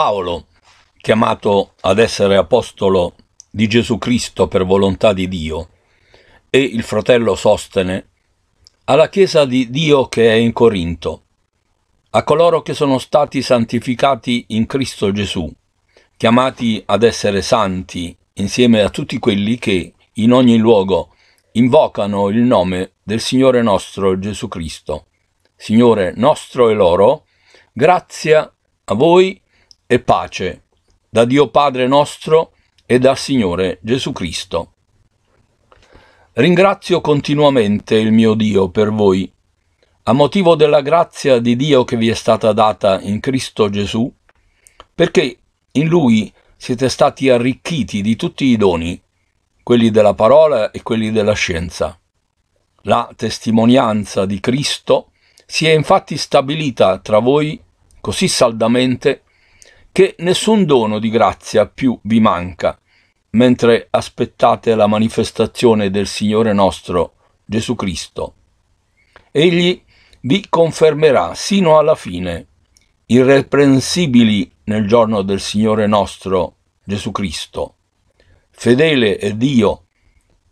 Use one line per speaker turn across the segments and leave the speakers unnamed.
Paolo, chiamato ad essere apostolo di Gesù Cristo per volontà di Dio, e il fratello Sostene, alla Chiesa di Dio che è in Corinto, a coloro che sono stati santificati in Cristo Gesù, chiamati ad essere santi insieme a tutti quelli che, in ogni luogo, invocano il nome del Signore nostro Gesù Cristo. Signore nostro e loro, grazia a voi e pace da Dio Padre nostro e dal Signore Gesù Cristo. Ringrazio continuamente il mio Dio per voi. A motivo della grazia di Dio che vi è stata data in Cristo Gesù, perché in Lui siete stati arricchiti di tutti i doni, quelli della parola e quelli della scienza. La testimonianza di Cristo si è infatti stabilita tra voi così saldamente che nessun dono di grazia più vi manca, mentre aspettate la manifestazione del Signore nostro, Gesù Cristo. Egli vi confermerà sino alla fine, irreprensibili nel giorno del Signore nostro, Gesù Cristo. Fedele è Dio,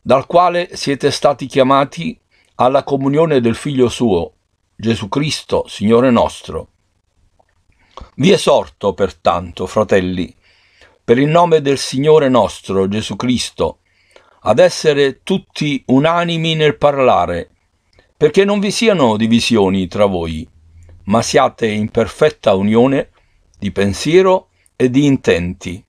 dal quale siete stati chiamati alla comunione del Figlio suo, Gesù Cristo, Signore nostro. Vi esorto pertanto, fratelli, per il nome del Signore nostro Gesù Cristo, ad essere tutti unanimi nel parlare, perché non vi siano divisioni tra voi, ma siate in perfetta unione di pensiero e di intenti.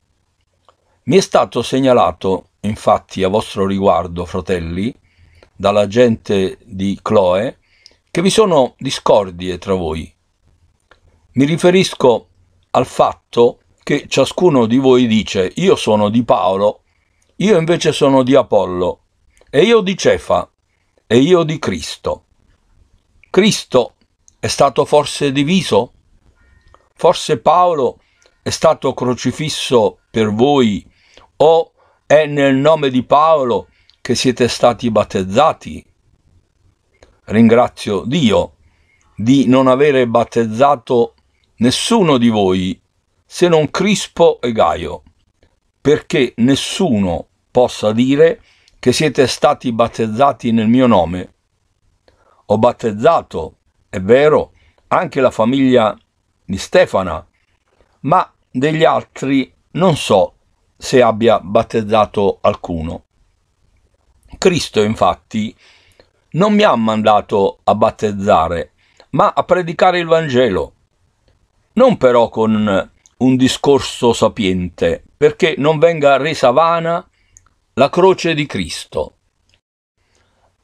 Mi è stato segnalato, infatti, a vostro riguardo, fratelli, dalla gente di Cloe, che vi sono discordie tra voi. Mi riferisco al fatto che ciascuno di voi dice io sono di Paolo, io invece sono di Apollo, e io di Cefa, e io di Cristo. Cristo è stato forse diviso? Forse Paolo è stato crocifisso per voi o è nel nome di Paolo che siete stati battezzati? Ringrazio Dio di non avere battezzato nessuno di voi se non Crispo e Gaio, perché nessuno possa dire che siete stati battezzati nel mio nome. Ho battezzato, è vero, anche la famiglia di Stefana, ma degli altri non so se abbia battezzato alcuno. Cristo infatti non mi ha mandato a battezzare, ma a predicare il Vangelo non però con eh, un discorso sapiente, perché non venga resa vana la croce di Cristo.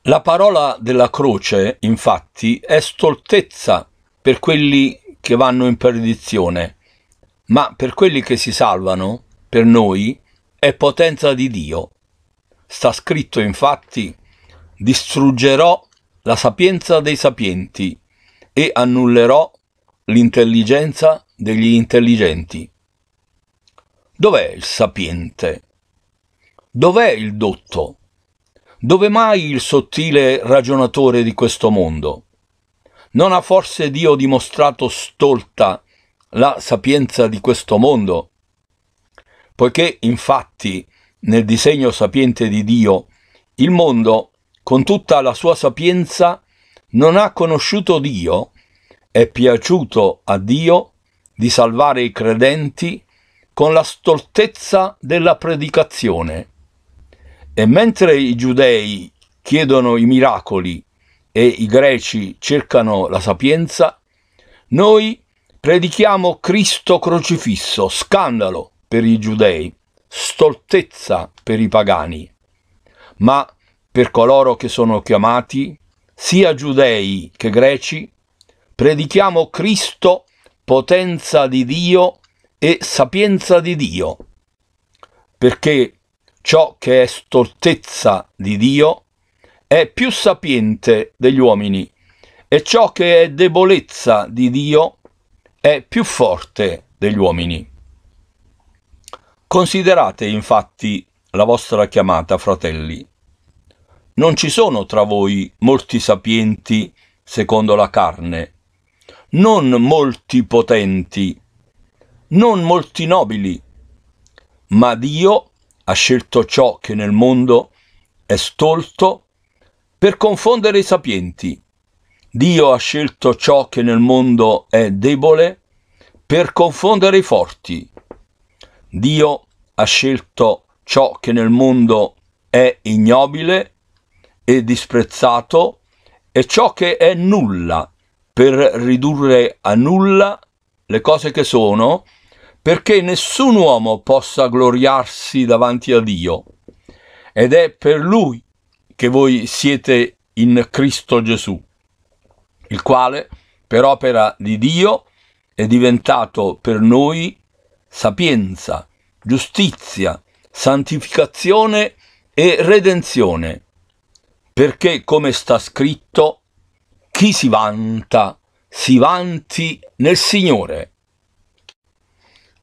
La parola della croce, infatti, è stoltezza per quelli che vanno in perdizione, ma per quelli che si salvano, per noi, è potenza di Dio. Sta scritto, infatti, distruggerò la sapienza dei sapienti e annullerò l'intelligenza degli intelligenti. Dov'è il sapiente? Dov'è il dotto? Dove mai il sottile ragionatore di questo mondo? Non ha forse Dio dimostrato stolta la sapienza di questo mondo? Poiché infatti nel disegno sapiente di Dio il mondo, con tutta la sua sapienza, non ha conosciuto Dio, è piaciuto a Dio di salvare i credenti con la stoltezza della predicazione. E mentre i giudei chiedono i miracoli e i greci cercano la sapienza, noi predichiamo Cristo crocifisso, scandalo per i giudei, stoltezza per i pagani. Ma per coloro che sono chiamati, sia giudei che greci, Predichiamo Cristo, potenza di Dio e sapienza di Dio, perché ciò che è stoltezza di Dio è più sapiente degli uomini e ciò che è debolezza di Dio è più forte degli uomini. Considerate infatti la vostra chiamata, fratelli. Non ci sono tra voi molti sapienti secondo la carne, non molti potenti, non molti nobili, ma Dio ha scelto ciò che nel mondo è stolto per confondere i sapienti. Dio ha scelto ciò che nel mondo è debole per confondere i forti. Dio ha scelto ciò che nel mondo è ignobile e disprezzato e ciò che è nulla per ridurre a nulla le cose che sono, perché nessun uomo possa gloriarsi davanti a Dio. Ed è per Lui che voi siete in Cristo Gesù, il quale, per opera di Dio, è diventato per noi sapienza, giustizia, santificazione e redenzione, perché come sta scritto chi si vanta, si vanti nel Signore.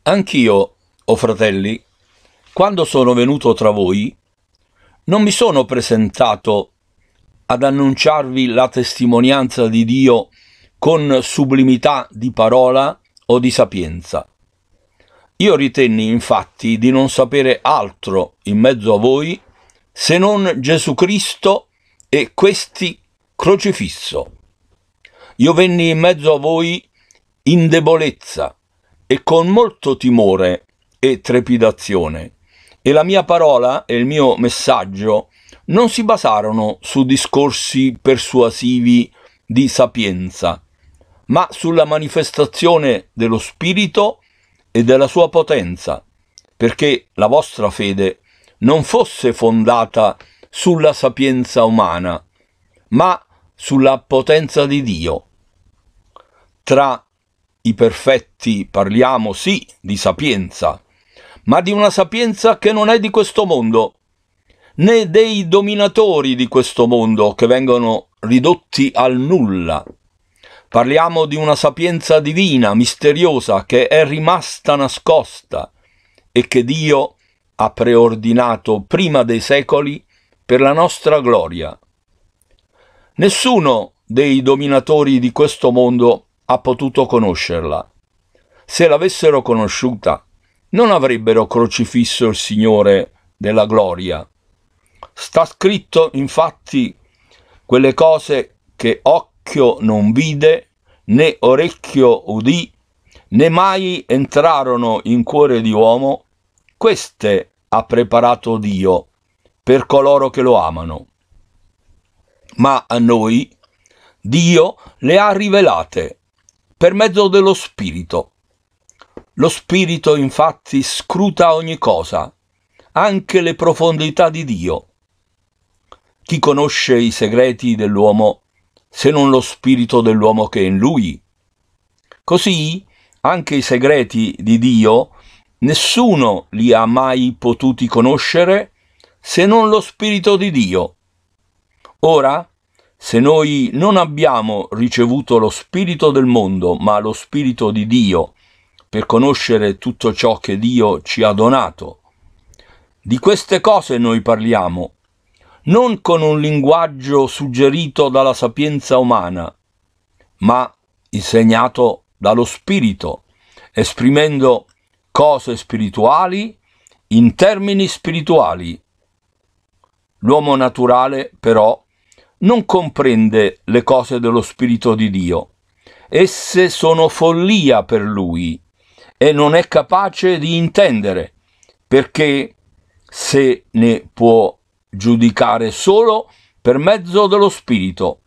Anch'io, o fratelli, quando sono venuto tra voi, non mi sono presentato ad annunciarvi la testimonianza di Dio con sublimità di parola o di sapienza. Io ritenni infatti di non sapere altro in mezzo a voi se non Gesù Cristo e questi crocifisso. Io venni in mezzo a voi in debolezza e con molto timore e trepidazione, e la mia parola e il mio messaggio non si basarono su discorsi persuasivi di sapienza, ma sulla manifestazione dello Spirito e della sua potenza, perché la vostra fede non fosse fondata sulla sapienza umana, ma sulla potenza di Dio. Tra i perfetti parliamo sì di sapienza, ma di una sapienza che non è di questo mondo, né dei dominatori di questo mondo che vengono ridotti al nulla. Parliamo di una sapienza divina, misteriosa, che è rimasta nascosta e che Dio ha preordinato prima dei secoli per la nostra gloria. Nessuno dei dominatori di questo mondo ha potuto conoscerla. Se l'avessero conosciuta, non avrebbero crocifisso il Signore della gloria. Sta scritto infatti quelle cose che occhio non vide, né orecchio udì, né mai entrarono in cuore di uomo, queste ha preparato Dio per coloro che lo amano. Ma a noi Dio le ha rivelate per mezzo dello spirito. Lo spirito infatti scruta ogni cosa, anche le profondità di Dio. Chi conosce i segreti dell'uomo se non lo spirito dell'uomo che è in lui? Così anche i segreti di Dio nessuno li ha mai potuti conoscere se non lo spirito di Dio. Ora se noi non abbiamo ricevuto lo Spirito del mondo, ma lo Spirito di Dio, per conoscere tutto ciò che Dio ci ha donato. Di queste cose noi parliamo, non con un linguaggio suggerito dalla sapienza umana, ma insegnato dallo Spirito, esprimendo cose spirituali in termini spirituali. L'uomo naturale, però, non comprende le cose dello Spirito di Dio. Esse sono follia per lui e non è capace di intendere, perché se ne può giudicare solo per mezzo dello Spirito.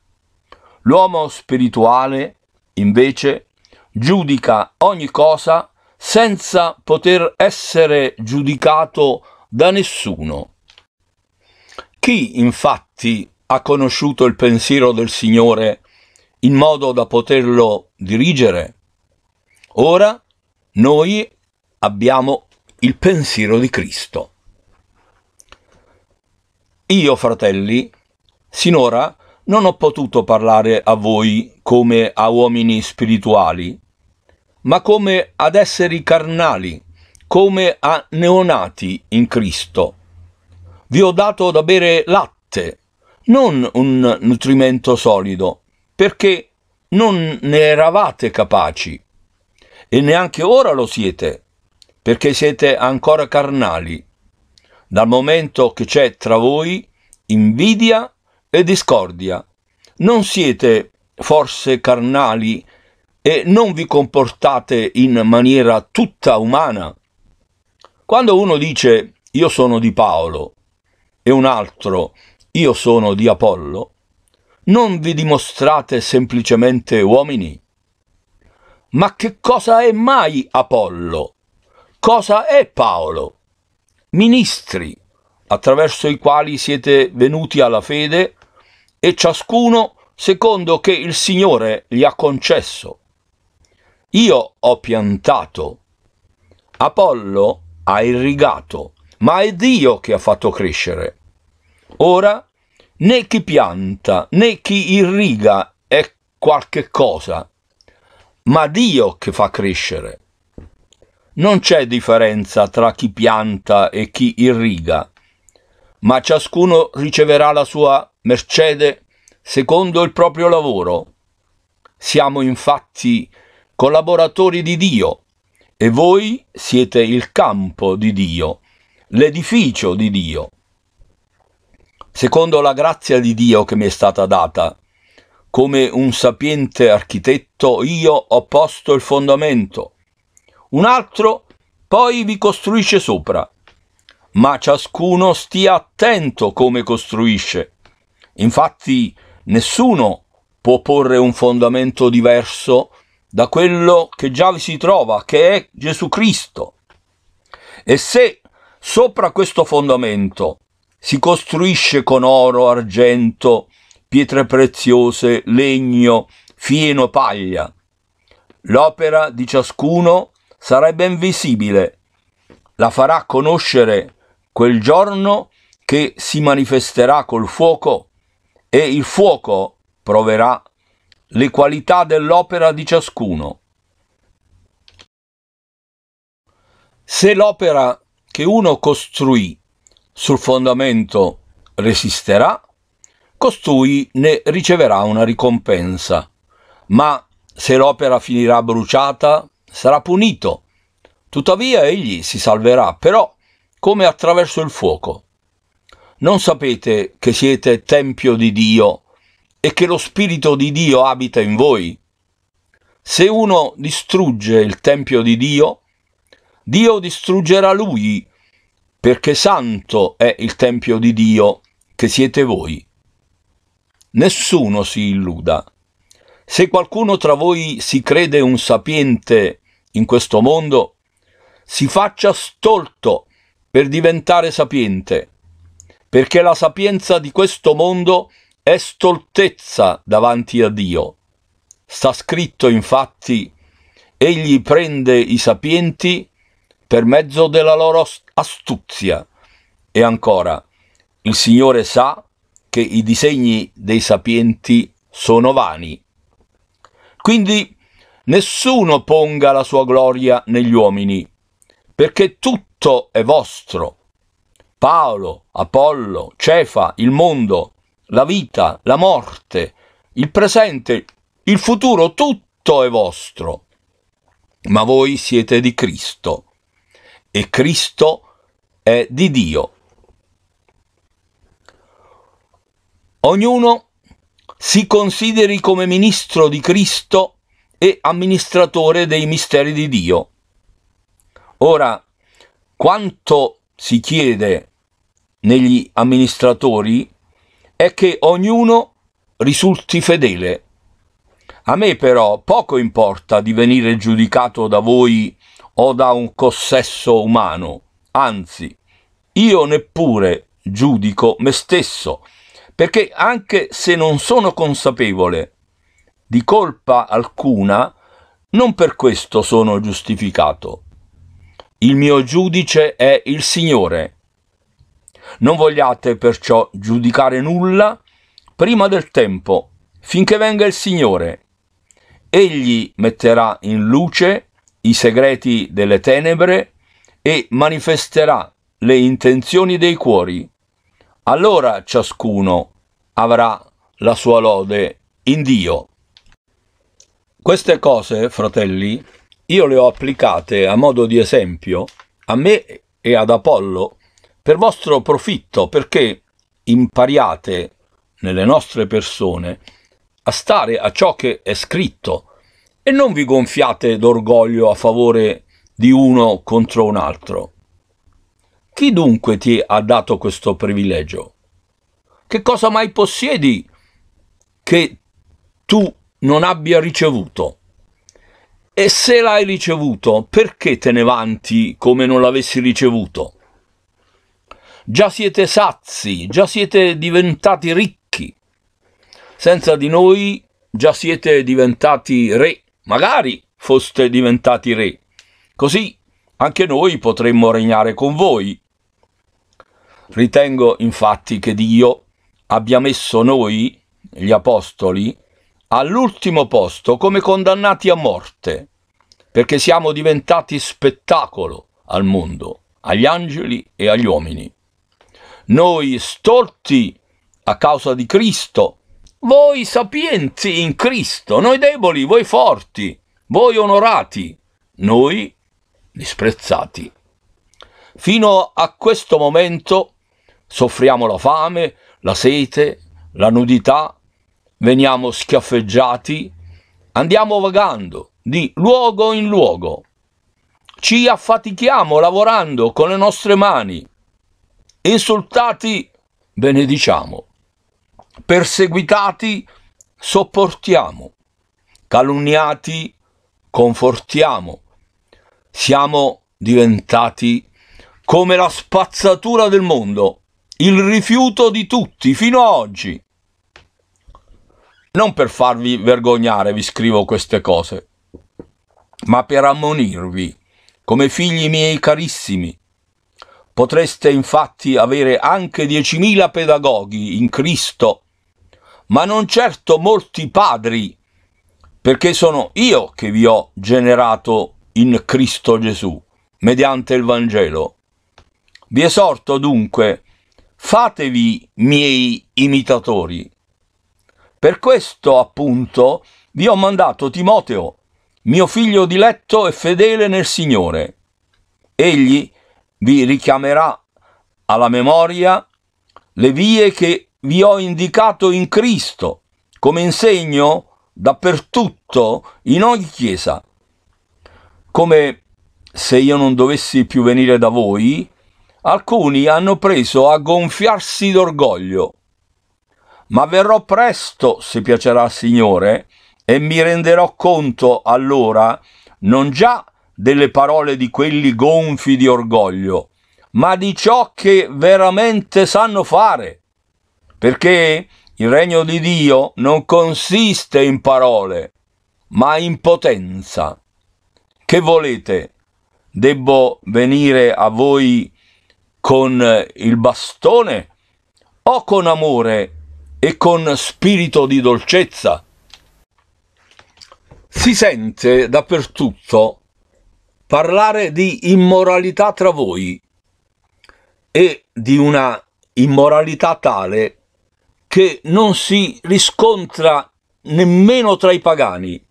L'uomo spirituale, invece, giudica ogni cosa senza poter essere giudicato da nessuno. Chi infatti ha conosciuto il pensiero del Signore in modo da poterlo dirigere. Ora noi abbiamo il pensiero di Cristo. Io, fratelli, sinora non ho potuto parlare a voi come a uomini spirituali, ma come ad esseri carnali, come a neonati in Cristo. Vi ho dato da bere latte, non un nutrimento solido, perché non ne eravate capaci e neanche ora lo siete, perché siete ancora carnali, dal momento che c'è tra voi invidia e discordia. Non siete forse carnali e non vi comportate in maniera tutta umana? Quando uno dice io sono di Paolo e un altro io sono di Apollo, non vi dimostrate semplicemente uomini? Ma che cosa è mai Apollo? Cosa è Paolo? Ministri attraverso i quali siete venuti alla fede e ciascuno secondo che il Signore gli ha concesso. Io ho piantato, Apollo ha irrigato, ma è Dio che ha fatto crescere. Ora, né chi pianta, né chi irriga è qualche cosa, ma Dio che fa crescere. Non c'è differenza tra chi pianta e chi irriga, ma ciascuno riceverà la sua mercede secondo il proprio lavoro. Siamo infatti collaboratori di Dio e voi siete il campo di Dio, l'edificio di Dio secondo la grazia di Dio che mi è stata data. Come un sapiente architetto io ho posto il fondamento. Un altro poi vi costruisce sopra. Ma ciascuno stia attento come costruisce. Infatti nessuno può porre un fondamento diverso da quello che già vi si trova, che è Gesù Cristo. E se sopra questo fondamento si costruisce con oro, argento, pietre preziose, legno, fieno, paglia. L'opera di ciascuno sarà ben visibile, la farà conoscere quel giorno che si manifesterà col fuoco e il fuoco proverà le qualità dell'opera di ciascuno. Se l'opera che uno costruì sul fondamento resisterà, costui ne riceverà una ricompensa, ma se l'opera finirà bruciata sarà punito. Tuttavia egli si salverà, però come attraverso il fuoco. Non sapete che siete tempio di Dio e che lo Spirito di Dio abita in voi? Se uno distrugge il tempio di Dio, Dio distruggerà lui perché santo è il Tempio di Dio che siete voi. Nessuno si illuda. Se qualcuno tra voi si crede un sapiente in questo mondo, si faccia stolto per diventare sapiente, perché la sapienza di questo mondo è stoltezza davanti a Dio. Sta scritto infatti, egli prende i sapienti per mezzo della loro astuzia. E ancora, il Signore sa che i disegni dei sapienti sono vani. Quindi nessuno ponga la sua gloria negli uomini, perché tutto è vostro. Paolo, Apollo, Cefa, il mondo, la vita, la morte, il presente, il futuro, tutto è vostro. Ma voi siete di Cristo e Cristo è di Dio. Ognuno si consideri come ministro di Cristo e amministratore dei misteri di Dio. Ora, quanto si chiede negli amministratori è che ognuno risulti fedele. A me però poco importa di venire giudicato da voi o da un possesso umano, anzi, io neppure giudico me stesso, perché anche se non sono consapevole di colpa alcuna, non per questo sono giustificato. Il mio giudice è il Signore. Non vogliate perciò giudicare nulla prima del tempo, finché venga il Signore. Egli metterà in luce i segreti delle tenebre e manifesterà le intenzioni dei cuori. Allora ciascuno avrà la sua lode in Dio. Queste cose, fratelli, io le ho applicate a modo di esempio a me e ad Apollo per vostro profitto, perché impariate nelle nostre persone a stare a ciò che è scritto, e non vi gonfiate d'orgoglio a favore di uno contro un altro. Chi dunque ti ha dato questo privilegio? Che cosa mai possiedi che tu non abbia ricevuto? E se l'hai ricevuto, perché te ne vanti come non l'avessi ricevuto? Già siete sazi, già siete diventati ricchi. Senza di noi già siete diventati re magari foste diventati re, così anche noi potremmo regnare con voi. Ritengo infatti che Dio abbia messo noi, gli apostoli, all'ultimo posto come condannati a morte, perché siamo diventati spettacolo al mondo, agli angeli e agli uomini. Noi stolti a causa di Cristo, voi sapienti in Cristo, noi deboli, voi forti, voi onorati, noi disprezzati. Fino a questo momento soffriamo la fame, la sete, la nudità, veniamo schiaffeggiati, andiamo vagando di luogo in luogo, ci affatichiamo lavorando con le nostre mani, insultati benediciamo perseguitati sopportiamo, calunniati confortiamo, siamo diventati come la spazzatura del mondo, il rifiuto di tutti fino ad oggi. Non per farvi vergognare vi scrivo queste cose, ma per ammonirvi, come figli miei carissimi. Potreste infatti avere anche 10.000 pedagoghi in Cristo ma non certo molti padri, perché sono io che vi ho generato in Cristo Gesù, mediante il Vangelo. Vi esorto dunque, fatevi miei imitatori. Per questo appunto vi ho mandato Timoteo, mio figlio diletto e fedele nel Signore. Egli vi richiamerà alla memoria le vie che vi ho indicato in Cristo, come insegno dappertutto, in ogni chiesa. Come se io non dovessi più venire da voi, alcuni hanno preso a gonfiarsi d'orgoglio. Ma verrò presto, se piacerà al Signore, e mi renderò conto allora non già delle parole di quelli gonfi di orgoglio, ma di ciò che veramente sanno fare perché il regno di Dio non consiste in parole, ma in potenza. Che volete? Debbo venire a voi con il bastone o con amore e con spirito di dolcezza? Si sente dappertutto parlare di immoralità tra voi e di una immoralità tale che non si riscontra nemmeno tra i pagani,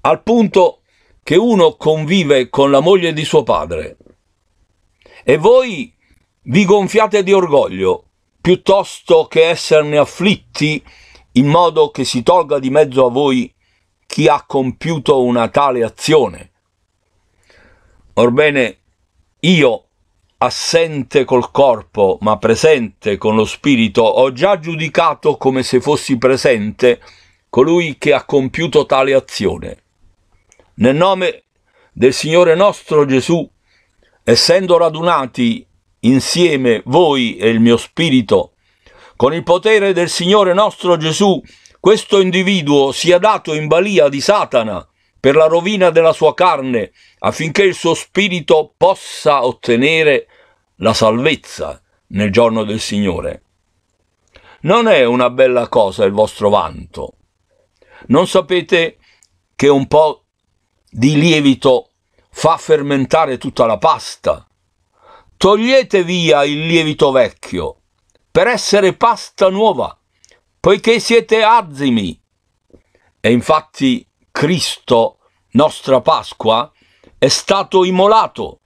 al punto che uno convive con la moglie di suo padre. E voi vi gonfiate di orgoglio, piuttosto che esserne afflitti, in modo che si tolga di mezzo a voi chi ha compiuto una tale azione. Orbene, io assente col corpo ma presente con lo spirito, ho già giudicato come se fossi presente colui che ha compiuto tale azione. Nel nome del Signore nostro Gesù, essendo radunati insieme voi e il mio spirito, con il potere del Signore nostro Gesù, questo individuo sia dato in balia di Satana per la rovina della sua carne, affinché il suo spirito possa ottenere la salvezza nel giorno del Signore. Non è una bella cosa il vostro vanto. Non sapete che un po' di lievito fa fermentare tutta la pasta. Togliete via il lievito vecchio per essere pasta nuova, poiché siete azimi. E infatti Cristo, nostra Pasqua, è stato immolato.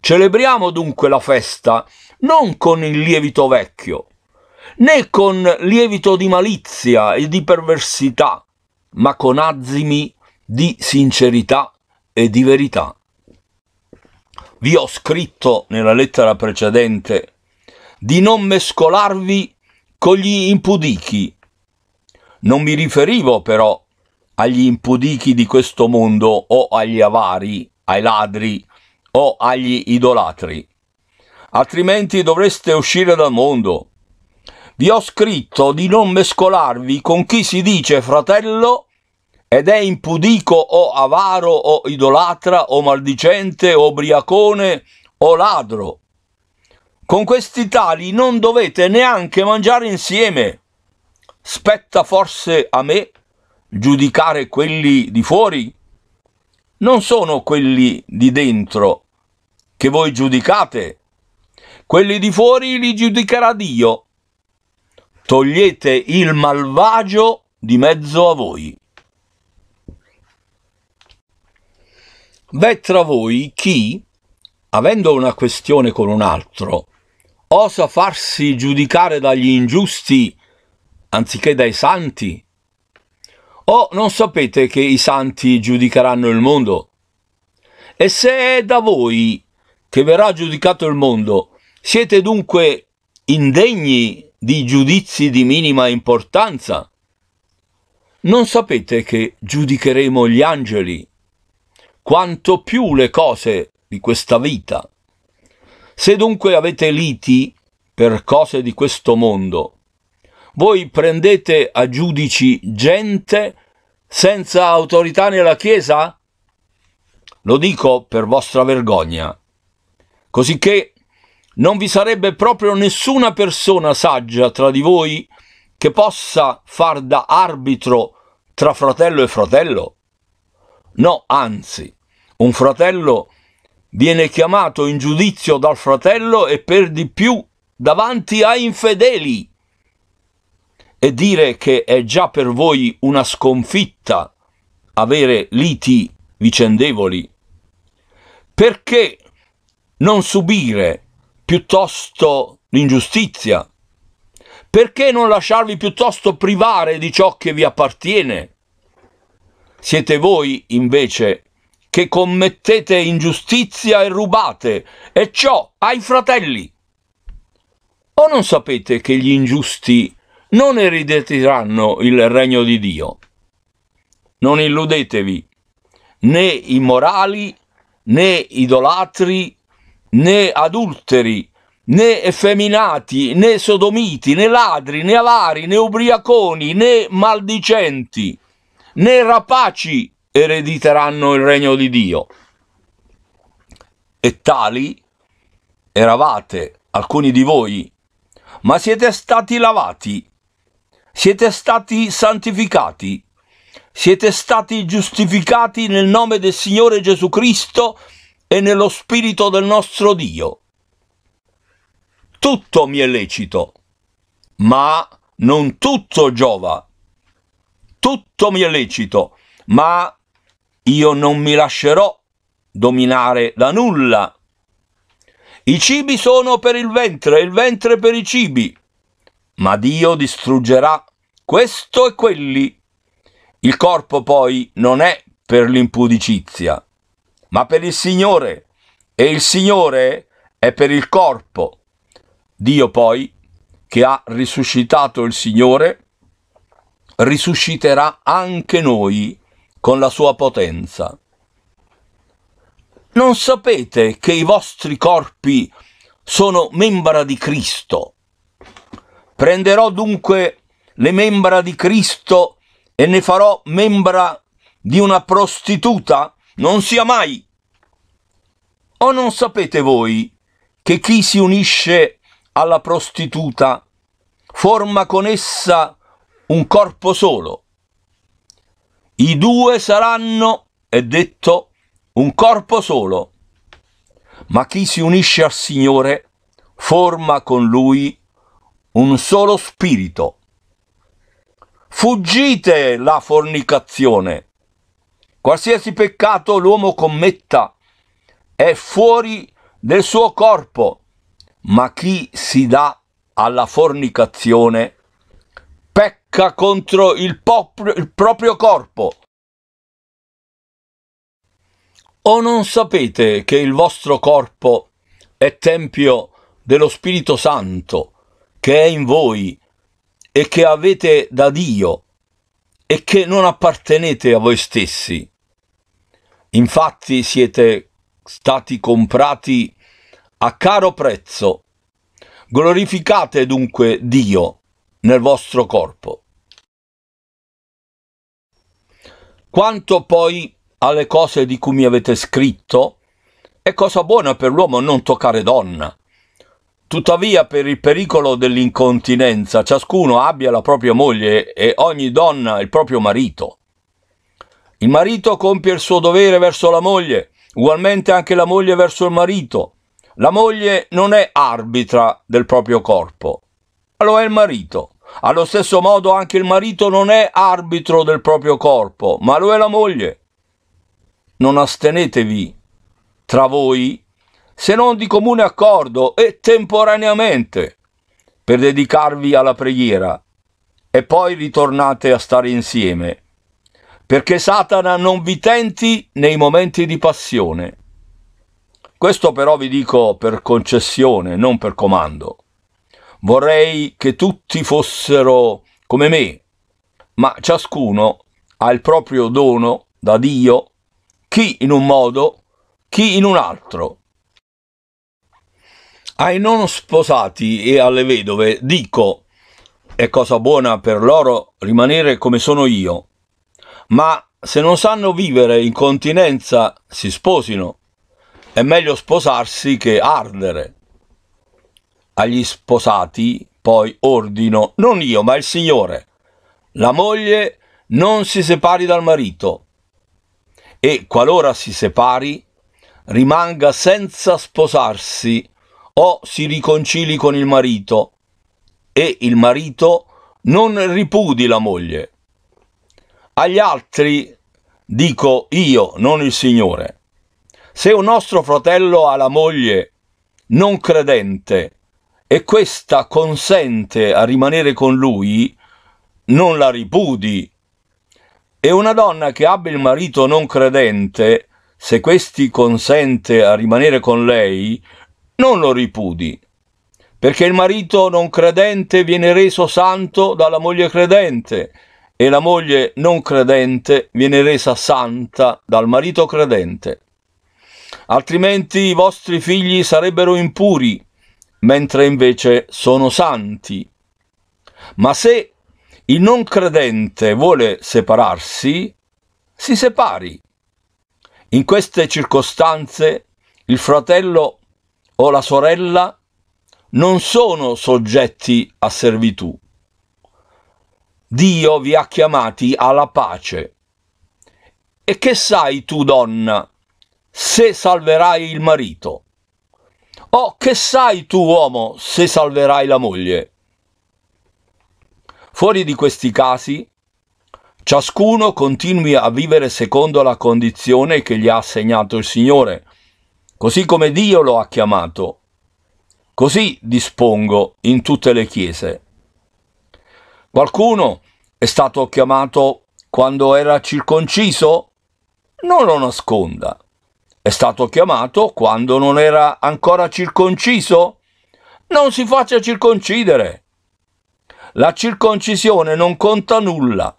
Celebriamo dunque la festa non con il lievito vecchio, né con lievito di malizia e di perversità, ma con azimi di sincerità e di verità. Vi ho scritto nella lettera precedente di non mescolarvi con gli impudichi. Non mi riferivo però a agli impudichi di questo mondo o agli avari, ai ladri o agli idolatri. Altrimenti dovreste uscire dal mondo. Vi ho scritto di non mescolarvi con chi si dice fratello ed è impudico o avaro o idolatra o maldicente o briacone o ladro. Con questi tali non dovete neanche mangiare insieme. Spetta forse a me giudicare quelli di fuori? Non sono quelli di dentro che voi giudicate. Quelli di fuori li giudicherà Dio. Togliete il malvagio di mezzo a voi. V'è tra voi chi, avendo una questione con un altro, osa farsi giudicare dagli ingiusti anziché dai santi? Oh, non sapete che i santi giudicheranno il mondo? E se è da voi che verrà giudicato il mondo, siete dunque indegni di giudizi di minima importanza? Non sapete che giudicheremo gli angeli, quanto più le cose di questa vita. Se dunque avete liti per cose di questo mondo, voi prendete a giudici gente senza autorità nella Chiesa? Lo dico per vostra vergogna, cosicché non vi sarebbe proprio nessuna persona saggia tra di voi che possa far da arbitro tra fratello e fratello? No, anzi, un fratello viene chiamato in giudizio dal fratello e per di più davanti a infedeli e dire che è già per voi una sconfitta avere liti vicendevoli? Perché non subire piuttosto l'ingiustizia? Perché non lasciarvi piuttosto privare di ciò che vi appartiene? Siete voi, invece, che commettete ingiustizia e rubate, e ciò ai fratelli. O non sapete che gli ingiusti non erediteranno il regno di Dio. Non illudetevi, né immorali, né idolatri, né adulteri, né effeminati, né sodomiti, né ladri, né avari, né ubriaconi, né maldicenti, né rapaci erediteranno il regno di Dio. E tali eravate alcuni di voi, ma siete stati lavati, siete stati santificati, siete stati giustificati nel nome del Signore Gesù Cristo e nello Spirito del nostro Dio. Tutto mi è lecito, ma non tutto giova. Tutto mi è lecito, ma io non mi lascerò dominare da nulla. I cibi sono per il ventre, il ventre per i cibi ma Dio distruggerà questo e quelli. Il corpo poi non è per l'impudicizia, ma per il Signore, e il Signore è per il corpo. Dio poi, che ha risuscitato il Signore, risusciterà anche noi con la sua potenza. Non sapete che i vostri corpi sono membra di Cristo? Prenderò dunque le membra di Cristo e ne farò membra di una prostituta? Non sia mai! O non sapete voi che chi si unisce alla prostituta forma con essa un corpo solo? I due saranno, è detto, un corpo solo. Ma chi si unisce al Signore forma con lui un corpo solo un solo spirito. Fuggite la fornicazione. Qualsiasi peccato l'uomo commetta è fuori del suo corpo, ma chi si dà alla fornicazione pecca contro il, pop- il proprio corpo. O non sapete che il vostro corpo è tempio dello Spirito Santo, che è in voi e che avete da Dio e che non appartenete a voi stessi. Infatti siete stati comprati a caro prezzo. Glorificate dunque Dio nel vostro corpo. Quanto poi alle cose di cui mi avete scritto, è cosa buona per l'uomo non toccare donna, Tuttavia, per il pericolo dell'incontinenza, ciascuno abbia la propria moglie e ogni donna il proprio marito. Il marito compie il suo dovere verso la moglie, ugualmente anche la moglie verso il marito. La moglie non è arbitra del proprio corpo, ma lo è il marito. Allo stesso modo anche il marito non è arbitro del proprio corpo, ma lo è la moglie. Non astenetevi tra voi se non di comune accordo e temporaneamente, per dedicarvi alla preghiera, e poi ritornate a stare insieme, perché Satana non vi tenti nei momenti di passione. Questo però vi dico per concessione, non per comando. Vorrei che tutti fossero come me, ma ciascuno ha il proprio dono da Dio, chi in un modo, chi in un altro. Ai non sposati e alle vedove dico, è cosa buona per loro rimanere come sono io, ma se non sanno vivere in continenza si sposino, è meglio sposarsi che ardere. Agli sposati poi ordino, non io ma il Signore, la moglie non si separi dal marito e qualora si separi rimanga senza sposarsi o si riconcili con il marito e il marito non ripudi la moglie. Agli altri dico io, non il Signore. Se un nostro fratello ha la moglie non credente e questa consente a rimanere con lui, non la ripudi. E una donna che abbia il marito non credente, se questi consente a rimanere con lei, non lo ripudi, perché il marito non credente viene reso santo dalla moglie credente e la moglie non credente viene resa santa dal marito credente. Altrimenti i vostri figli sarebbero impuri, mentre invece sono santi. Ma se il non credente vuole separarsi, si separi. In queste circostanze il fratello o la sorella non sono soggetti a servitù. Dio vi ha chiamati alla pace. E che sai tu, donna, se salverai il marito? O che sai tu, uomo, se salverai la moglie? Fuori di questi casi, ciascuno continui a vivere secondo la condizione che gli ha assegnato il Signore, così come Dio lo ha chiamato. Così dispongo in tutte le chiese. Qualcuno è stato chiamato quando era circonciso? Non lo nasconda. È stato chiamato quando non era ancora circonciso? Non si faccia circoncidere. La circoncisione non conta nulla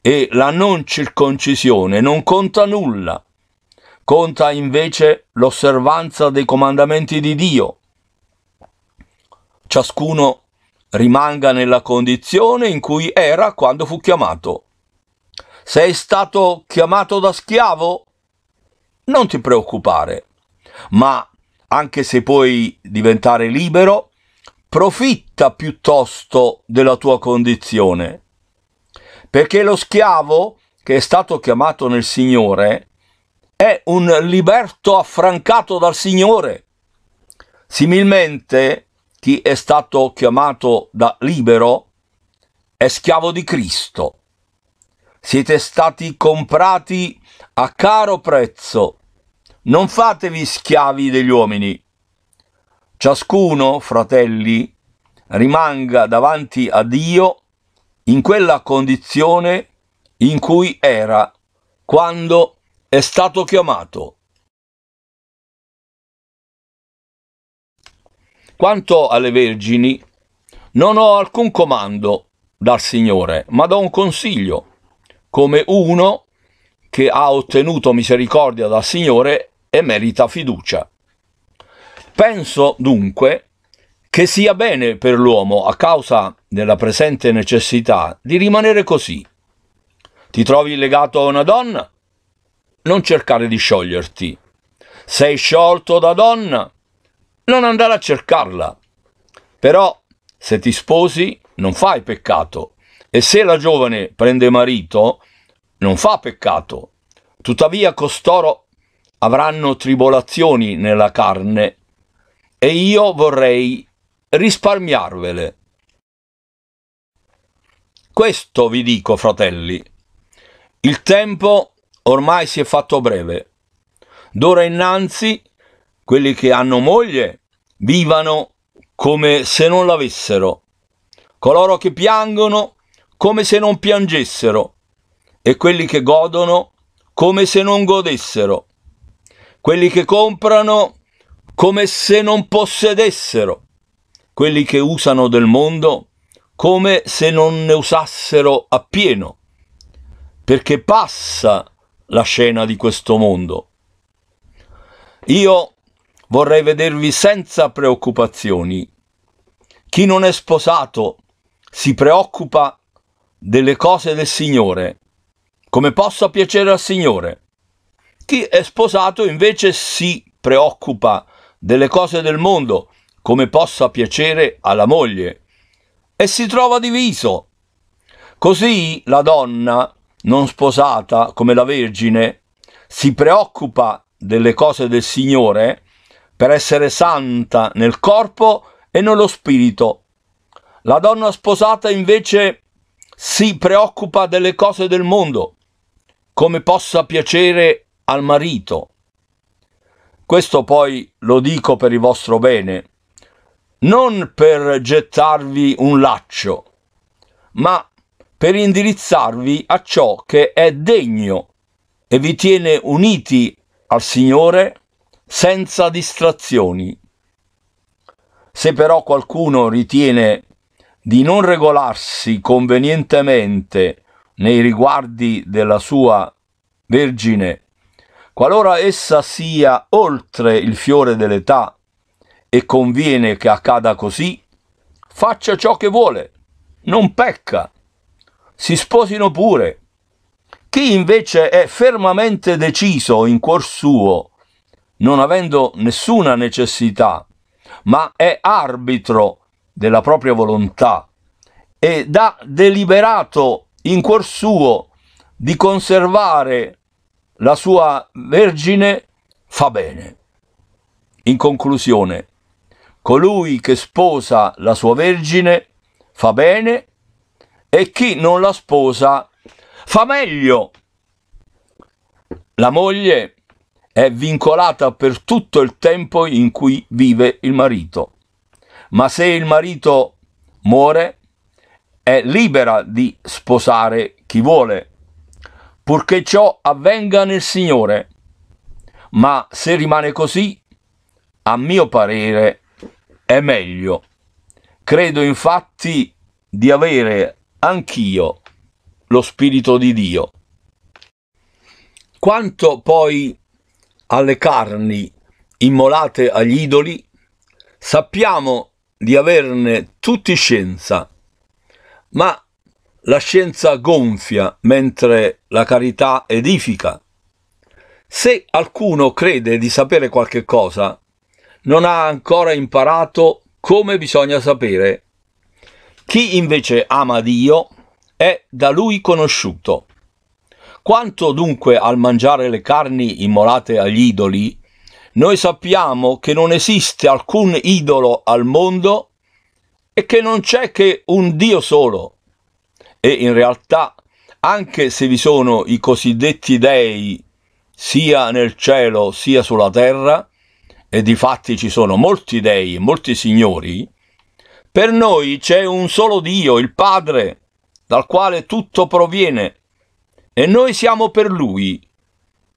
e la non circoncisione non conta nulla. Conta invece l'osservanza dei comandamenti di Dio. Ciascuno rimanga nella condizione in cui era quando fu chiamato. Sei stato chiamato da schiavo? Non ti preoccupare, ma anche se puoi diventare libero, profitta piuttosto della tua condizione. Perché lo schiavo che è stato chiamato nel Signore è un liberto affrancato dal Signore. Similmente, chi è stato chiamato da libero è schiavo di Cristo. Siete stati comprati a caro prezzo. Non fatevi schiavi degli uomini. Ciascuno, fratelli, rimanga davanti a Dio in quella condizione in cui era quando è stato chiamato. Quanto alle vergini, non ho alcun comando dal Signore, ma do un consiglio, come uno che ha ottenuto misericordia dal Signore e merita fiducia. Penso dunque che sia bene per l'uomo, a causa della presente necessità, di rimanere così. Ti trovi legato a una donna? non cercare di scioglierti. Sei sciolto da donna, non andare a cercarla. Però se ti sposi non fai peccato e se la giovane prende marito non fa peccato. Tuttavia costoro avranno tribolazioni nella carne e io vorrei risparmiarvele. Questo vi dico, fratelli, il tempo ormai si è fatto breve. D'ora innanzi quelli che hanno moglie vivano come se non l'avessero, coloro che piangono come se non piangessero e quelli che godono come se non godessero, quelli che comprano come se non possedessero, quelli che usano del mondo come se non ne usassero appieno, perché passa la scena di questo mondo. Io vorrei vedervi senza preoccupazioni. Chi non è sposato si preoccupa delle cose del Signore, come possa piacere al Signore. Chi è sposato invece si preoccupa delle cose del mondo, come possa piacere alla moglie, e si trova diviso. Così la donna non sposata come la Vergine, si preoccupa delle cose del Signore per essere santa nel corpo e nello spirito. La donna sposata invece si preoccupa delle cose del mondo, come possa piacere al marito. Questo poi lo dico per il vostro bene, non per gettarvi un laccio, ma per indirizzarvi a ciò che è degno e vi tiene uniti al Signore senza distrazioni. Se però qualcuno ritiene di non regolarsi convenientemente nei riguardi della sua vergine, qualora essa sia oltre il fiore dell'età e conviene che accada così, faccia ciò che vuole, non pecca si sposino pure. Chi invece è fermamente deciso in cuor suo, non avendo nessuna necessità, ma è arbitro della propria volontà ed ha deliberato in cuor suo di conservare la sua vergine, fa bene. In conclusione, colui che sposa la sua vergine fa bene e chi non la sposa fa meglio. La moglie è vincolata per tutto il tempo in cui vive il marito, ma se il marito muore è libera di sposare chi vuole, purché ciò avvenga nel Signore. Ma se rimane così, a mio parere, è meglio. Credo infatti di avere anch'io lo Spirito di Dio. Quanto poi alle carni immolate agli idoli, sappiamo di averne tutti scienza, ma la scienza gonfia mentre la carità edifica. Se qualcuno crede di sapere qualche cosa, non ha ancora imparato come bisogna sapere chi invece ama Dio è da lui conosciuto. Quanto dunque al mangiare le carni immolate agli idoli, noi sappiamo che non esiste alcun idolo al mondo e che non c'è che un Dio solo. E in realtà, anche se vi sono i cosiddetti dei sia nel cielo sia sulla terra, e di fatti ci sono molti dei, molti signori, per noi c'è un solo Dio, il Padre, dal quale tutto proviene, e noi siamo per Lui.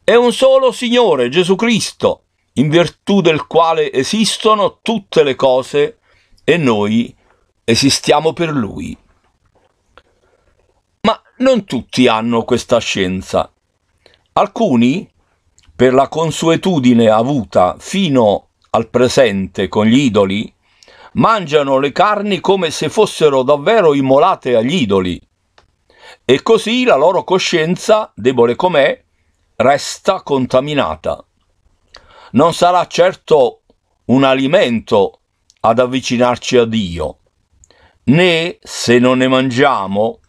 È un solo Signore, Gesù Cristo, in virtù del quale esistono tutte le cose e noi esistiamo per Lui. Ma non tutti hanno questa scienza. Alcuni, per la consuetudine avuta fino al presente con gli idoli, mangiano le carni come se fossero davvero immolate agli idoli. E così la loro coscienza, debole com'è, resta contaminata. Non sarà certo un alimento ad avvicinarci a Dio, né se non ne mangiamo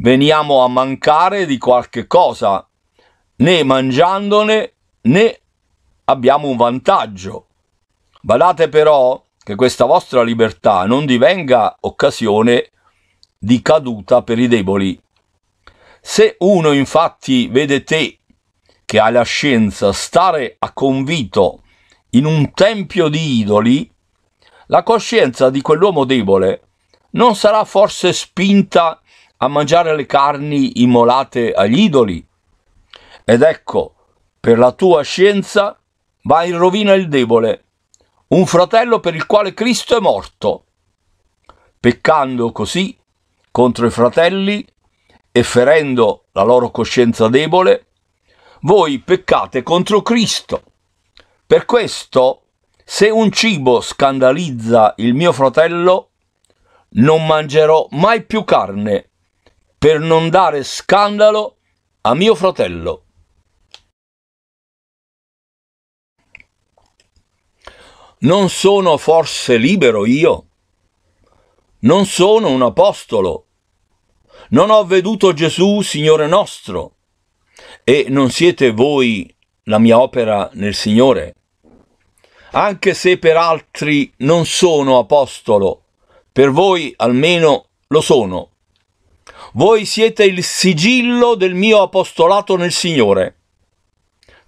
veniamo a mancare di qualche cosa, né mangiandone né abbiamo un vantaggio. Badate però che questa vostra libertà non divenga occasione di caduta per i deboli. Se uno infatti vede te, che hai la scienza, stare a convito in un tempio di idoli, la coscienza di quell'uomo debole non sarà forse spinta a mangiare le carni immolate agli idoli? Ed ecco, per la tua scienza va in rovina il debole, un fratello per il quale Cristo è morto, peccando così contro i fratelli e ferendo la loro coscienza debole, voi peccate contro Cristo. Per questo, se un cibo scandalizza il mio fratello, non mangerò mai più carne, per non dare scandalo a mio fratello. Non sono forse libero io? Non sono un apostolo. Non ho veduto Gesù, Signore nostro. E non siete voi la mia opera nel Signore. Anche se per altri non sono apostolo, per voi almeno lo sono. Voi siete il sigillo del mio apostolato nel Signore.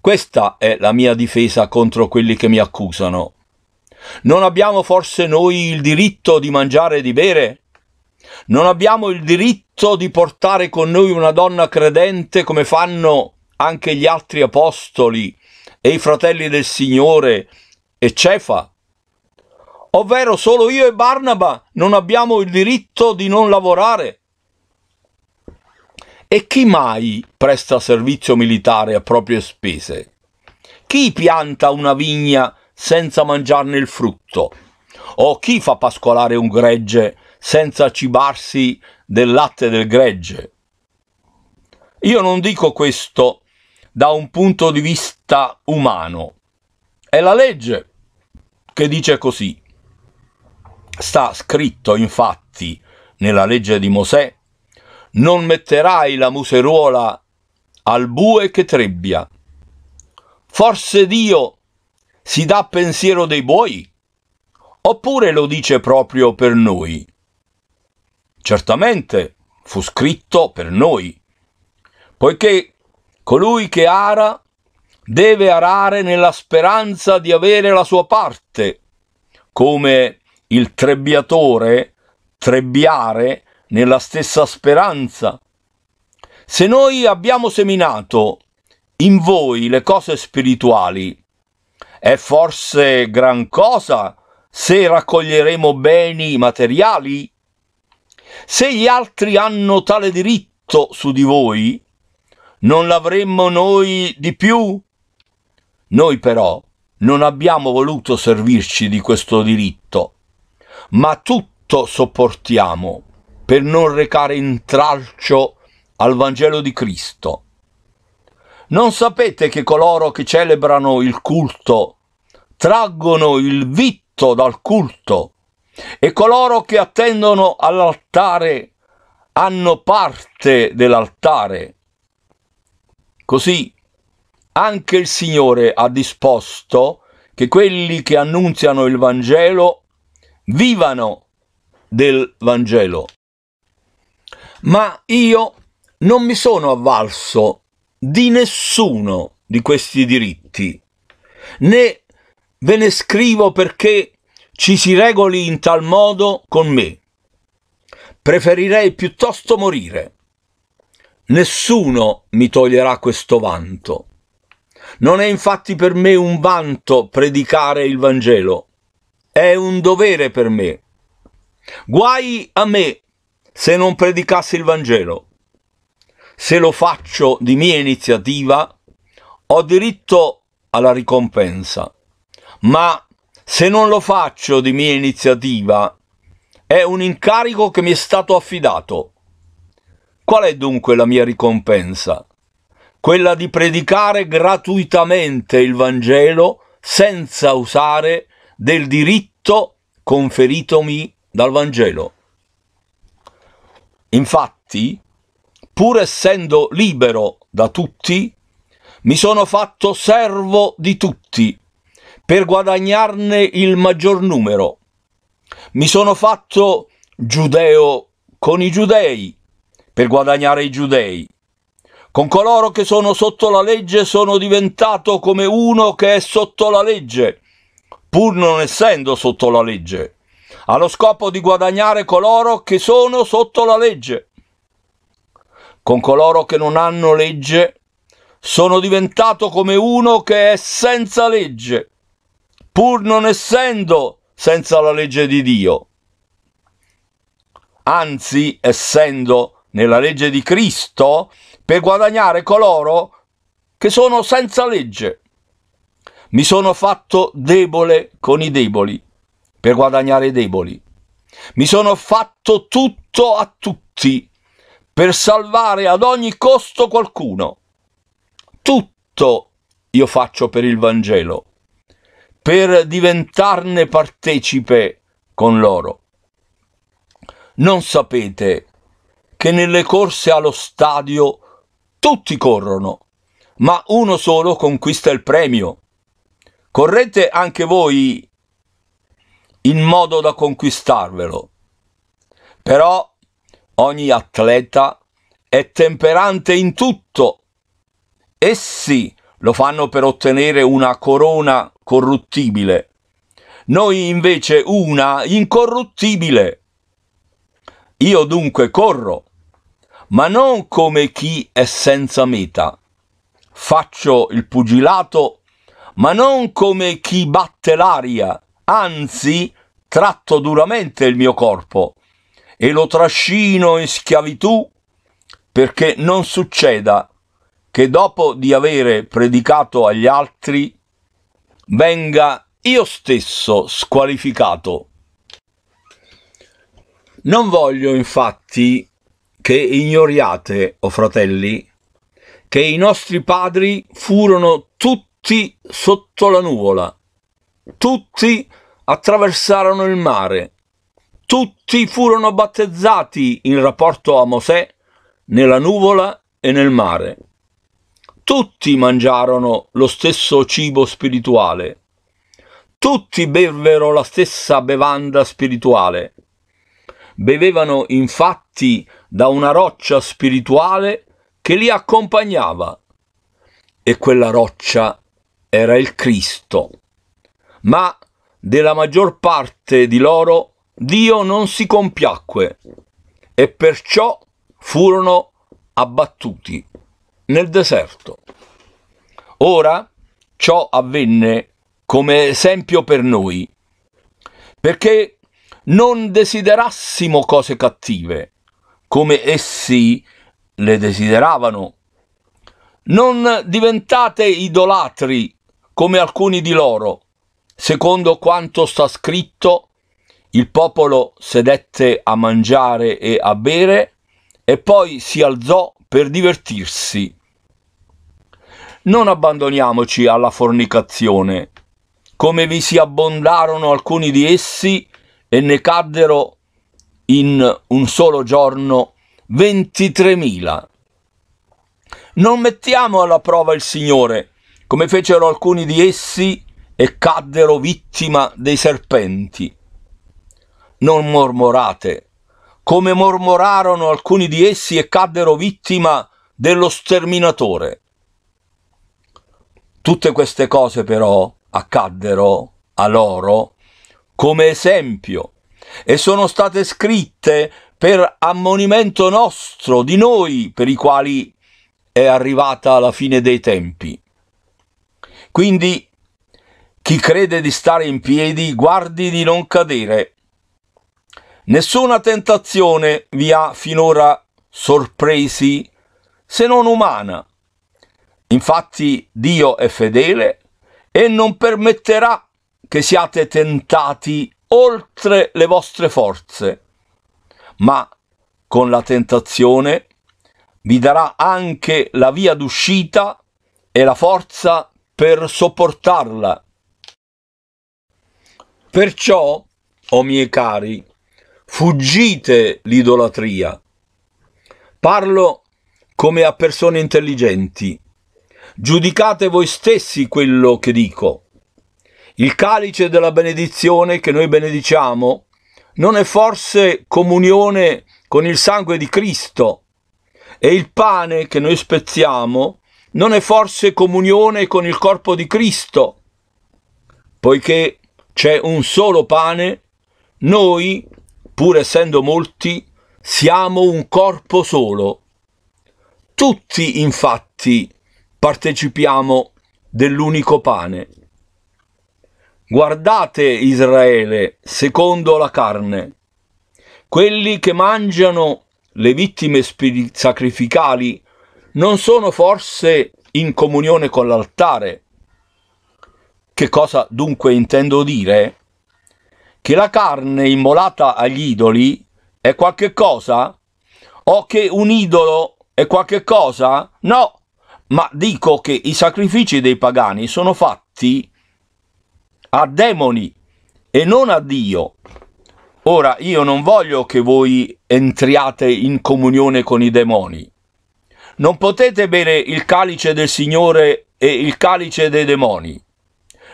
Questa è la mia difesa contro quelli che mi accusano. Non abbiamo forse noi il diritto di mangiare e di bere? Non abbiamo il diritto di portare con noi una donna credente come fanno anche gli altri apostoli e i fratelli del Signore e Cefa? Ovvero solo io e Barnaba non abbiamo il diritto di non lavorare? E chi mai presta servizio militare a proprie spese? Chi pianta una vigna senza mangiarne il frutto? O chi fa pascolare un gregge senza cibarsi del latte del gregge? Io non dico questo da un punto di vista umano. È la legge che dice così. Sta scritto infatti nella legge di Mosè, non metterai la museruola al bue che trebbia. Forse Dio si dà pensiero dei buoi? Oppure lo dice proprio per noi? Certamente fu scritto per noi, poiché colui che ara deve arare nella speranza di avere la sua parte, come il trebbiatore trebbiare nella stessa speranza. Se noi abbiamo seminato in voi le cose spirituali, è forse gran cosa se raccoglieremo beni materiali? Se gli altri hanno tale diritto su di voi, non l'avremmo noi di più? Noi però non abbiamo voluto servirci di questo diritto, ma tutto sopportiamo per non recare intralcio al Vangelo di Cristo. Non sapete che coloro che celebrano il culto traggono il vitto dal culto e coloro che attendono all'altare hanno parte dell'altare. Così anche il Signore ha disposto che quelli che annunziano il Vangelo vivano del Vangelo. Ma io non mi sono avvalso di nessuno di questi diritti, né ve ne scrivo perché ci si regoli in tal modo con me. Preferirei piuttosto morire. Nessuno mi toglierà questo vanto. Non è infatti per me un vanto predicare il Vangelo, è un dovere per me. Guai a me se non predicassi il Vangelo se lo faccio di mia iniziativa, ho diritto alla ricompensa, ma se non lo faccio di mia iniziativa, è un incarico che mi è stato affidato. Qual è dunque la mia ricompensa? Quella di predicare gratuitamente il Vangelo senza usare del diritto conferitomi dal Vangelo. Infatti, pur essendo libero da tutti, mi sono fatto servo di tutti per guadagnarne il maggior numero. Mi sono fatto giudeo con i giudei per guadagnare i giudei. Con coloro che sono sotto la legge sono diventato come uno che è sotto la legge, pur non essendo sotto la legge, allo scopo di guadagnare coloro che sono sotto la legge con coloro che non hanno legge, sono diventato come uno che è senza legge, pur non essendo senza la legge di Dio. Anzi, essendo nella legge di Cristo, per guadagnare coloro che sono senza legge. Mi sono fatto debole con i deboli, per guadagnare i deboli. Mi sono fatto tutto a tutti per salvare ad ogni costo qualcuno. Tutto io faccio per il Vangelo, per diventarne partecipe con loro. Non sapete che nelle corse allo stadio tutti corrono, ma uno solo conquista il premio. Correte anche voi in modo da conquistarvelo. Però Ogni atleta è temperante in tutto. Essi lo fanno per ottenere una corona corruttibile, noi invece una incorruttibile. Io dunque corro, ma non come chi è senza meta. Faccio il pugilato, ma non come chi batte l'aria, anzi tratto duramente il mio corpo e lo trascino in schiavitù perché non succeda che dopo di avere predicato agli altri venga io stesso squalificato. Non voglio infatti che ignoriate, o oh fratelli, che i nostri padri furono tutti sotto la nuvola, tutti attraversarono il mare, tutti furono battezzati in rapporto a Mosè nella nuvola e nel mare. Tutti mangiarono lo stesso cibo spirituale. Tutti bevvero la stessa bevanda spirituale. Bevevano infatti da una roccia spirituale che li accompagnava. E quella roccia era il Cristo. Ma della maggior parte di loro Dio non si compiacque e perciò furono abbattuti nel deserto. Ora ciò avvenne come esempio per noi, perché non desiderassimo cose cattive, come essi le desideravano. Non diventate idolatri come alcuni di loro, secondo quanto sta scritto, il popolo sedette a mangiare e a bere e poi si alzò per divertirsi. Non abbandoniamoci alla fornicazione, come vi si abbondarono alcuni di essi e ne caddero in un solo giorno 23.000. Non mettiamo alla prova il Signore, come fecero alcuni di essi e caddero vittima dei serpenti non mormorate, come mormorarono alcuni di essi e caddero vittima dello sterminatore. Tutte queste cose però accaddero a loro come esempio e sono state scritte per ammonimento nostro di noi per i quali è arrivata la fine dei tempi. Quindi chi crede di stare in piedi guardi di non cadere Nessuna tentazione vi ha finora sorpresi se non umana. Infatti Dio è fedele e non permetterà che siate tentati oltre le vostre forze, ma con la tentazione vi darà anche la via d'uscita e la forza per sopportarla. Perciò, o oh miei cari, Fuggite l'idolatria. Parlo come a persone intelligenti. Giudicate voi stessi quello che dico. Il calice della benedizione che noi benediciamo non è forse comunione con il sangue di Cristo e il pane che noi spezziamo non è forse comunione con il corpo di Cristo, poiché c'è un solo pane, noi pur essendo molti, siamo un corpo solo. Tutti, infatti, partecipiamo dell'unico pane. Guardate Israele secondo la carne. Quelli che mangiano le vittime sacrificali non sono forse in comunione con l'altare. Che cosa dunque intendo dire? che la carne immolata agli idoli è qualche cosa? O che un idolo è qualche cosa? No, ma dico che i sacrifici dei pagani sono fatti a demoni e non a Dio. Ora, io non voglio che voi entriate in comunione con i demoni. Non potete bere il calice del Signore e il calice dei demoni.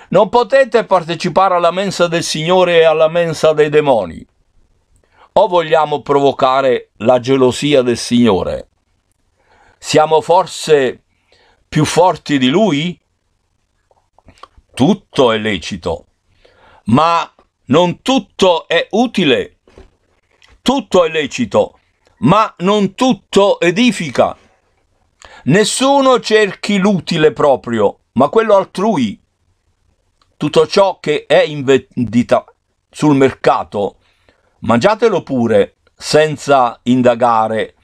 Non potete partecipare alla mensa del Signore e alla mensa dei demoni. O vogliamo provocare la gelosia del Signore? Siamo forse più forti di Lui? Tutto è lecito, ma non tutto è utile. Tutto è lecito, ma non tutto edifica. Nessuno cerchi l'utile proprio, ma quello altrui tutto ciò che è in vendita sul mercato, mangiatelo pure senza indagare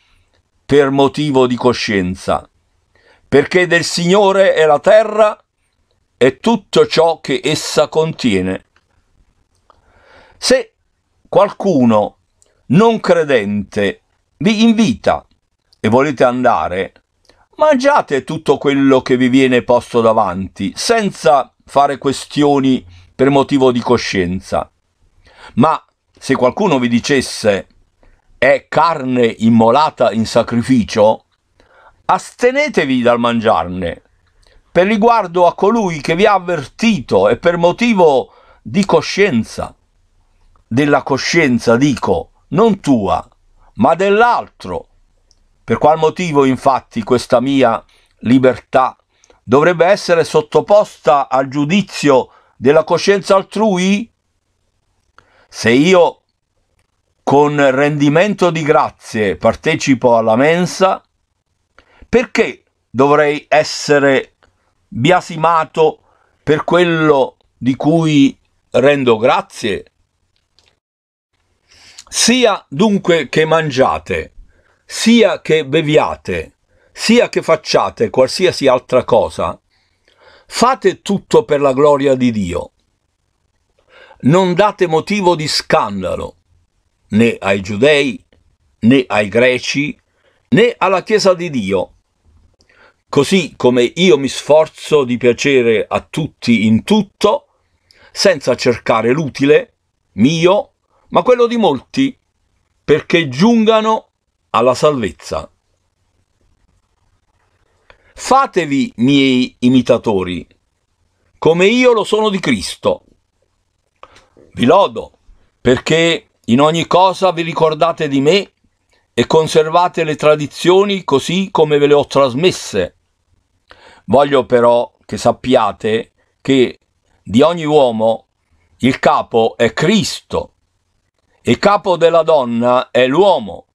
per motivo di coscienza, perché del Signore è la terra e tutto ciò che essa contiene. Se qualcuno non credente vi invita e volete andare, mangiate tutto quello che vi viene posto davanti, senza fare questioni per motivo di coscienza. Ma se qualcuno vi dicesse è carne immolata in sacrificio, astenetevi dal mangiarne, per riguardo a colui che vi ha avvertito e per motivo di coscienza. Della coscienza dico, non tua, ma dell'altro. Per qual motivo infatti questa mia libertà dovrebbe essere sottoposta al giudizio della coscienza altrui? Se io con rendimento di grazie partecipo alla mensa, perché dovrei essere biasimato per quello di cui rendo grazie? Sia dunque che mangiate, sia che beviate, sia che facciate qualsiasi altra cosa, fate tutto per la gloria di Dio. Non date motivo di scandalo né ai giudei, né ai greci, né alla Chiesa di Dio. Così come io mi sforzo di piacere a tutti in tutto, senza cercare l'utile mio, ma quello di molti, perché giungano alla salvezza. Fatevi miei imitatori, come io lo sono di Cristo. Vi lodo, perché in ogni cosa vi ricordate di me e conservate le tradizioni così come ve le ho trasmesse. Voglio però che sappiate che di ogni uomo il capo è Cristo, e capo della donna è l'uomo,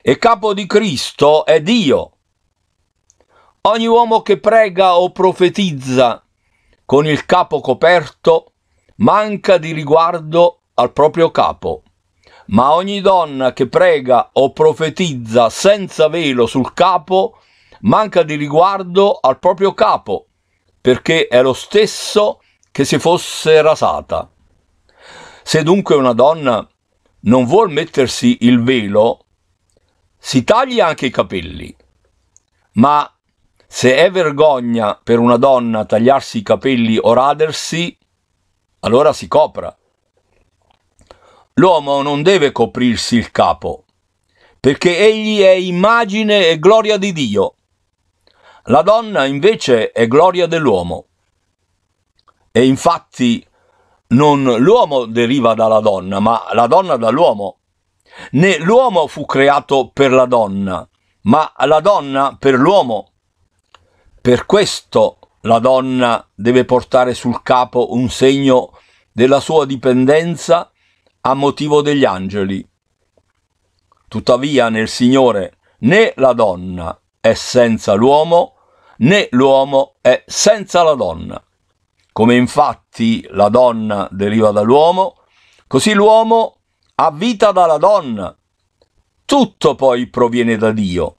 e capo di Cristo è Dio. Ogni uomo che prega o profetizza con il capo coperto manca di riguardo al proprio capo, ma ogni donna che prega o profetizza senza velo sul capo manca di riguardo al proprio capo, perché è lo stesso che se fosse rasata. Se dunque una donna non vuol mettersi il velo, si taglia anche i capelli, ma se è vergogna per una donna tagliarsi i capelli o radersi, allora si copra. L'uomo non deve coprirsi il capo, perché egli è immagine e gloria di Dio. La donna invece è gloria dell'uomo. E infatti non l'uomo deriva dalla donna, ma la donna dall'uomo. Né l'uomo fu creato per la donna, ma la donna per l'uomo. Per questo la donna deve portare sul capo un segno della sua dipendenza a motivo degli angeli. Tuttavia nel Signore né la donna è senza l'uomo, né l'uomo è senza la donna. Come infatti la donna deriva dall'uomo, così l'uomo ha vita dalla donna. Tutto poi proviene da Dio.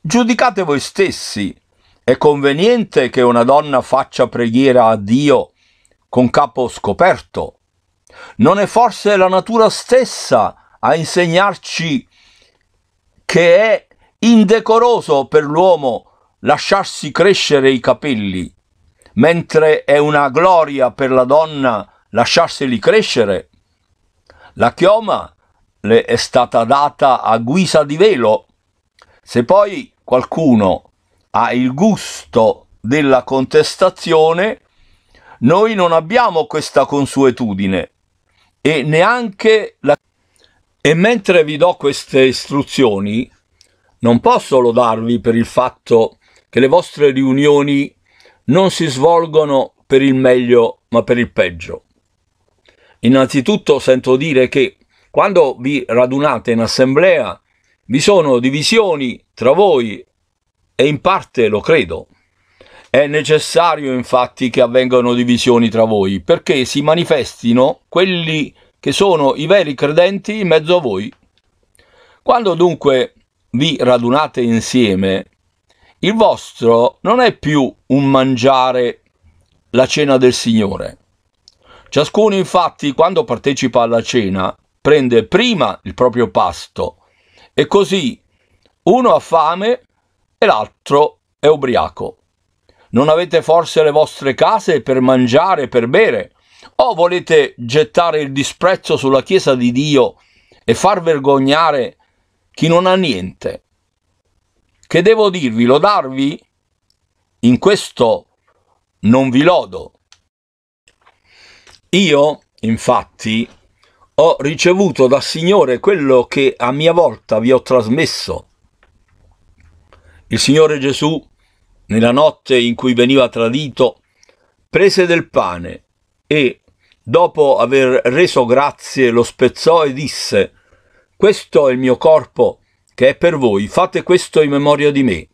Giudicate voi stessi è conveniente che una donna faccia preghiera a Dio con capo scoperto? Non è forse la natura stessa a insegnarci che è indecoroso per l'uomo lasciarsi crescere i capelli, mentre è una gloria per la donna lasciarseli crescere? La chioma le è stata data a guisa di velo. Se poi qualcuno ha il gusto della contestazione, noi non abbiamo questa consuetudine e neanche la... E mentre vi do queste istruzioni, non posso lodarvi per il fatto che le vostre riunioni non si svolgono per il meglio ma per il peggio. Innanzitutto sento dire che quando vi radunate in assemblea vi sono divisioni tra voi e in parte lo credo. È necessario infatti che avvengano divisioni tra voi, perché si manifestino quelli che sono i veri credenti in mezzo a voi. Quando dunque vi radunate insieme, il vostro non è più un mangiare la cena del Signore. Ciascuno infatti quando partecipa alla cena prende prima il proprio pasto e così uno ha fame e l'altro è ubriaco. Non avete forse le vostre case per mangiare e per bere? O volete gettare il disprezzo sulla Chiesa di Dio e far vergognare chi non ha niente? Che devo dirvi? Lodarvi? In questo non vi lodo. Io, infatti, ho ricevuto dal Signore quello che a mia volta vi ho trasmesso il Signore Gesù, nella notte in cui veniva tradito, prese del pane e, dopo aver reso grazie, lo spezzò e disse, Questo è il mio corpo che è per voi, fate questo in memoria di me.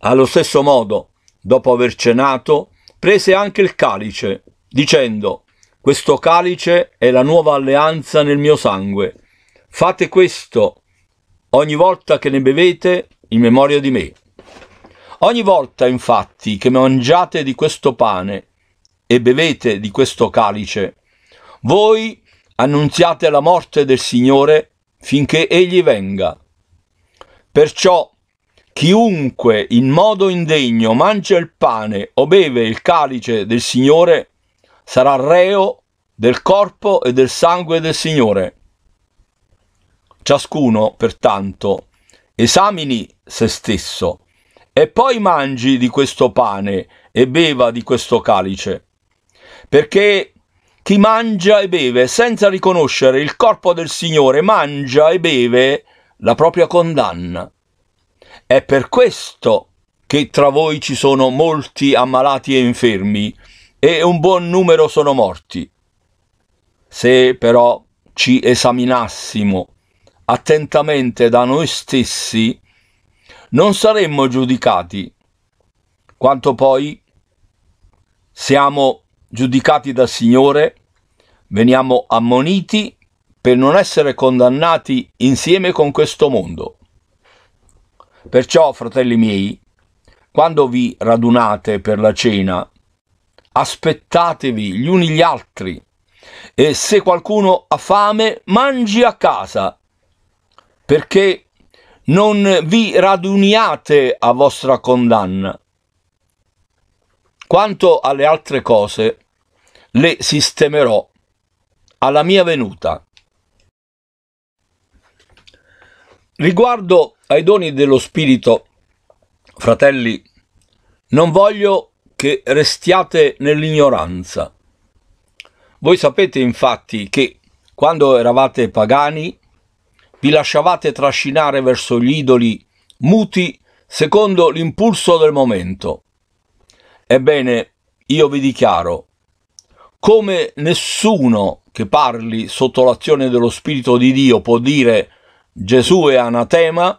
Allo stesso modo, dopo aver cenato, prese anche il calice, dicendo, Questo calice è la nuova alleanza nel mio sangue. Fate questo ogni volta che ne bevete in memoria di me. Ogni volta, infatti, che mangiate di questo pane e bevete di questo calice, voi annunziate la morte del Signore finché Egli venga. Perciò chiunque in modo indegno mangia il pane o beve il calice del Signore sarà reo del corpo e del sangue del Signore. Ciascuno, pertanto, esamini se stesso, e poi mangi di questo pane e beva di questo calice, perché chi mangia e beve senza riconoscere il corpo del Signore mangia e beve la propria condanna. È per questo che tra voi ci sono molti ammalati e infermi, e un buon numero sono morti. Se però ci esaminassimo attentamente da noi stessi, non saremmo giudicati, quanto poi siamo giudicati dal Signore, veniamo ammoniti per non essere condannati insieme con questo mondo. Perciò, fratelli miei, quando vi radunate per la cena, aspettatevi gli uni gli altri e se qualcuno ha fame, mangi a casa perché non vi raduniate a vostra condanna. Quanto alle altre cose, le sistemerò alla mia venuta. Riguardo ai doni dello Spirito, fratelli, non voglio che restiate nell'ignoranza. Voi sapete infatti che quando eravate pagani vi lasciavate trascinare verso gli idoli muti secondo l'impulso del momento. Ebbene, io vi dichiaro, come nessuno che parli sotto l'azione dello Spirito di Dio può dire Gesù è anatema,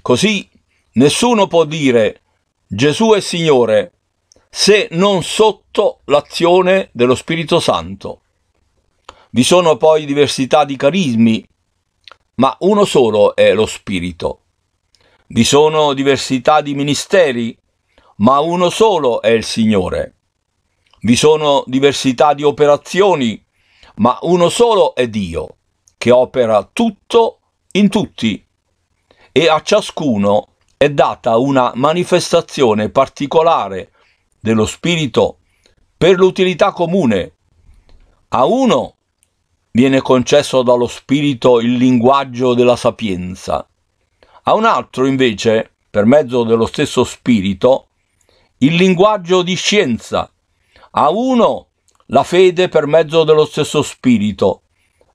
così nessuno può dire Gesù è Signore se non sotto l'azione dello Spirito Santo. Vi sono poi diversità di carismi ma uno solo è lo Spirito. Vi sono diversità di ministeri, ma uno solo è il Signore. Vi sono diversità di operazioni, ma uno solo è Dio, che opera tutto in tutti. E a ciascuno è data una manifestazione particolare dello Spirito per l'utilità comune. A uno viene concesso dallo spirito il linguaggio della sapienza. A un altro, invece, per mezzo dello stesso spirito, il linguaggio di scienza. A uno la fede per mezzo dello stesso spirito.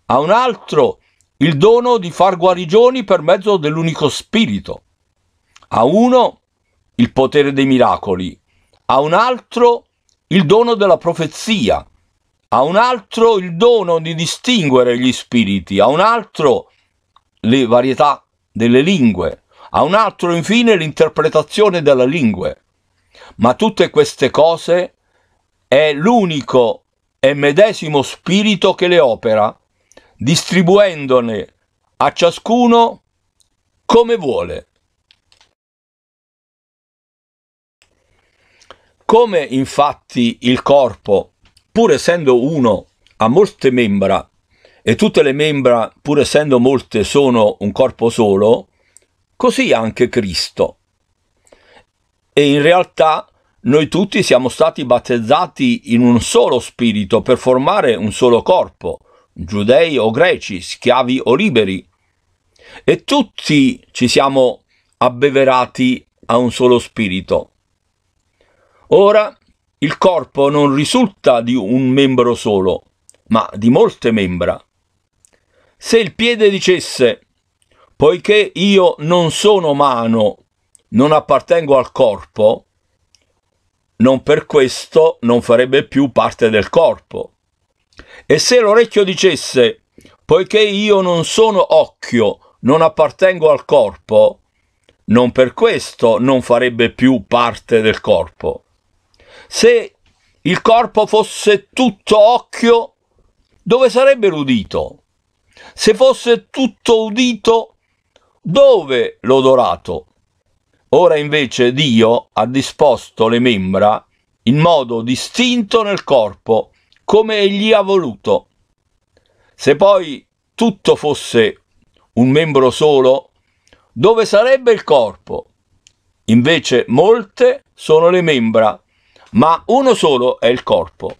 A un altro il dono di far guarigioni per mezzo dell'unico spirito. A uno il potere dei miracoli. A un altro il dono della profezia a un altro il dono di distinguere gli spiriti, a un altro le varietà delle lingue, a un altro infine l'interpretazione della lingua. Ma tutte queste cose è l'unico e medesimo spirito che le opera, distribuendone a ciascuno come vuole. Come infatti il corpo pur essendo uno, ha molte membra e tutte le membra, pur essendo molte, sono un corpo solo, così anche Cristo. E in realtà noi tutti siamo stati battezzati in un solo spirito per formare un solo corpo, giudei o greci, schiavi o liberi. E tutti ci siamo abbeverati a un solo spirito. Ora il corpo non risulta di un membro solo, ma di molte membra. Se il piede dicesse, poiché io non sono mano, non appartengo al corpo, non per questo non farebbe più parte del corpo. E se l'orecchio dicesse, poiché io non sono occhio, non appartengo al corpo, non per questo non farebbe più parte del corpo. Se il corpo fosse tutto occhio, dove sarebbe l'udito? Se fosse tutto udito, dove l'odorato? Ora invece Dio ha disposto le membra in modo distinto nel corpo, come egli ha voluto. Se poi tutto fosse un membro solo, dove sarebbe il corpo? Invece molte sono le membra, ma uno solo è il corpo.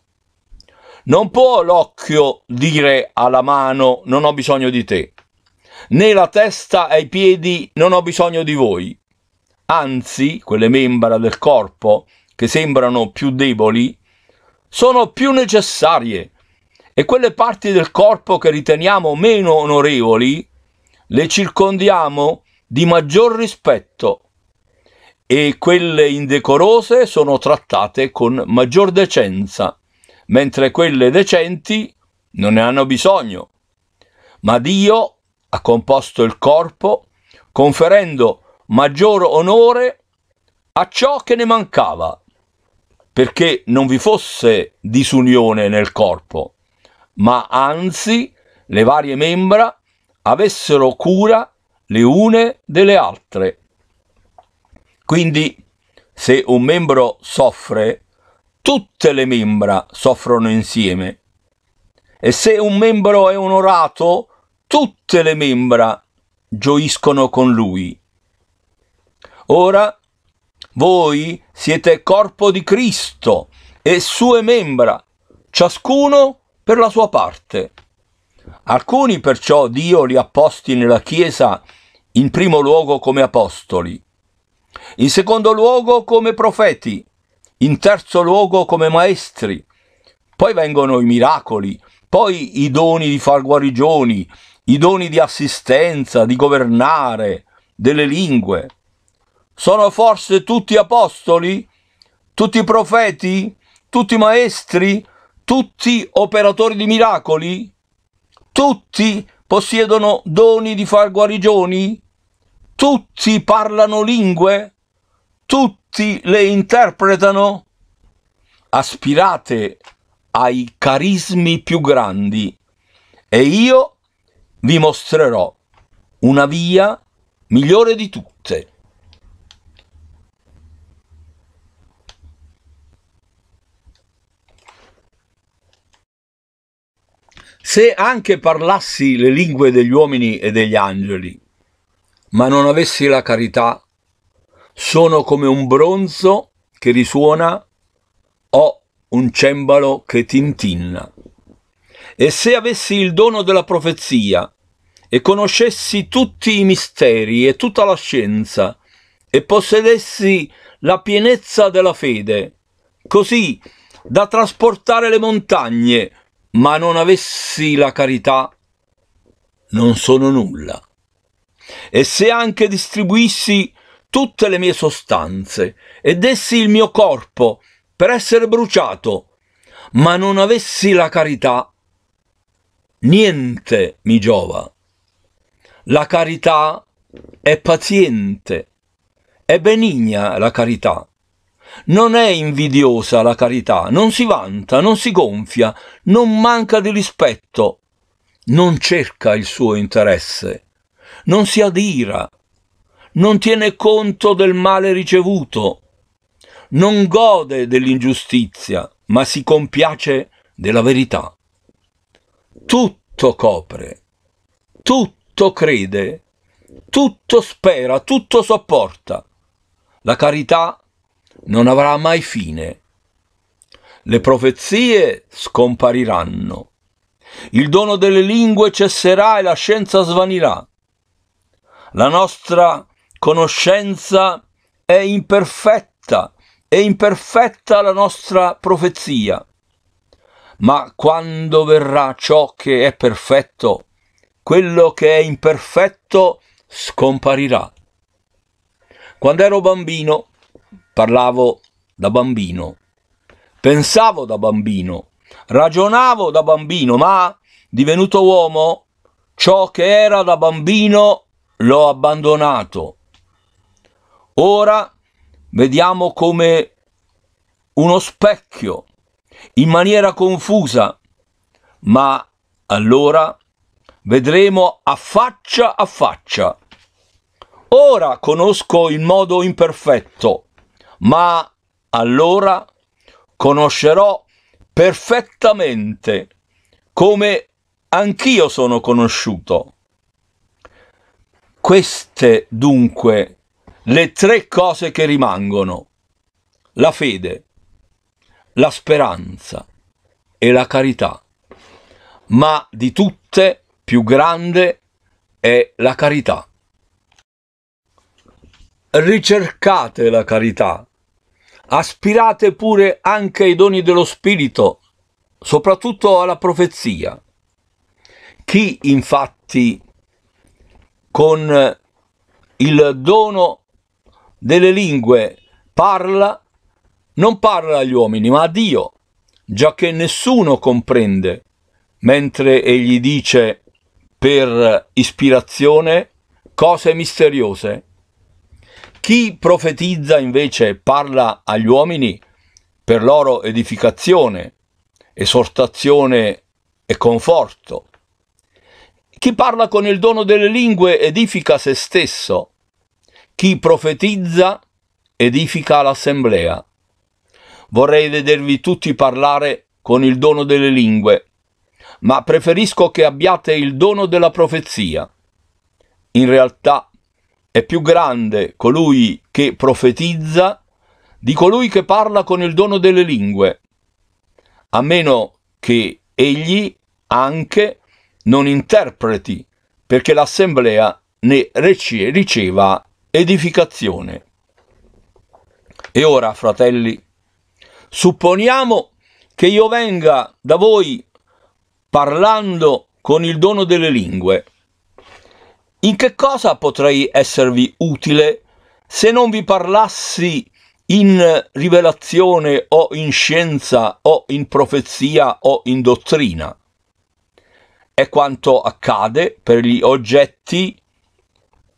Non può l'occhio dire alla mano non ho bisogno di te, né la testa ai piedi non ho bisogno di voi. Anzi, quelle membra del corpo, che sembrano più deboli, sono più necessarie e quelle parti del corpo che riteniamo meno onorevoli le circondiamo di maggior rispetto e quelle indecorose sono trattate con maggior decenza, mentre quelle decenti non ne hanno bisogno. Ma Dio ha composto il corpo conferendo maggior onore a ciò che ne mancava, perché non vi fosse disunione nel corpo, ma anzi le varie membra avessero cura le une delle altre. Quindi se un membro soffre, tutte le membra soffrono insieme. E se un membro è onorato, tutte le membra gioiscono con lui. Ora voi siete corpo di Cristo e sue membra, ciascuno per la sua parte. Alcuni perciò Dio li ha posti nella Chiesa in primo luogo come apostoli, in secondo luogo come profeti, in terzo luogo come maestri, poi vengono i miracoli, poi i doni di far guarigioni, i doni di assistenza, di governare, delle lingue. Sono forse tutti apostoli? Tutti profeti? Tutti maestri? Tutti operatori di miracoli? Tutti possiedono doni di far guarigioni? Tutti parlano lingue? Tutti le interpretano? Aspirate ai carismi più grandi e io vi mostrerò una via migliore di tutte. Se anche parlassi le lingue degli uomini e degli angeli, ma non avessi la carità, sono come un bronzo che risuona o un cembalo che tintinna. E se avessi il dono della profezia e conoscessi tutti i misteri e tutta la scienza e possedessi la pienezza della fede, così da trasportare le montagne, ma non avessi la carità, non sono nulla e se anche distribuissi tutte le mie sostanze e dessi il mio corpo per essere bruciato, ma non avessi la carità, niente mi giova. La carità è paziente, è benigna la carità. Non è invidiosa la carità, non si vanta, non si gonfia, non manca di rispetto, non cerca il suo interesse, non si adira, non tiene conto del male ricevuto, non gode dell'ingiustizia, ma si compiace della verità. Tutto copre, tutto crede, tutto spera, tutto sopporta. La carità non avrà mai fine. Le profezie scompariranno. Il dono delle lingue cesserà e la scienza svanirà. La nostra conoscenza è imperfetta, è imperfetta la nostra profezia. Ma quando verrà ciò che è perfetto, quello che è imperfetto scomparirà. Quando ero bambino, parlavo da bambino, pensavo da bambino, ragionavo da bambino, ma divenuto uomo, ciò che era da bambino l'ho abbandonato. Ora vediamo come uno specchio, in maniera confusa, ma allora vedremo a faccia a faccia. Ora conosco il modo imperfetto, ma allora conoscerò perfettamente come anch'io sono conosciuto. Queste dunque le tre cose che rimangono, la fede, la speranza e la carità, ma di tutte più grande è la carità. Ricercate la carità, aspirate pure anche ai doni dello Spirito, soprattutto alla profezia. Chi infatti con eh, il dono delle lingue parla, non parla agli uomini, ma a Dio, già che nessuno comprende, mentre egli dice per ispirazione cose misteriose. Chi profetizza invece parla agli uomini per loro edificazione, esortazione e conforto. Chi parla con il dono delle lingue edifica se stesso, chi profetizza edifica l'assemblea. Vorrei vedervi tutti parlare con il dono delle lingue, ma preferisco che abbiate il dono della profezia. In realtà è più grande colui che profetizza di colui che parla con il dono delle lingue, a meno che egli anche non interpreti, perché l'assemblea ne riceva edificazione. E ora, fratelli, supponiamo che io venga da voi parlando con il dono delle lingue. In che cosa potrei esservi utile se non vi parlassi in rivelazione o in scienza o in profezia o in dottrina? è quanto accade per gli oggetti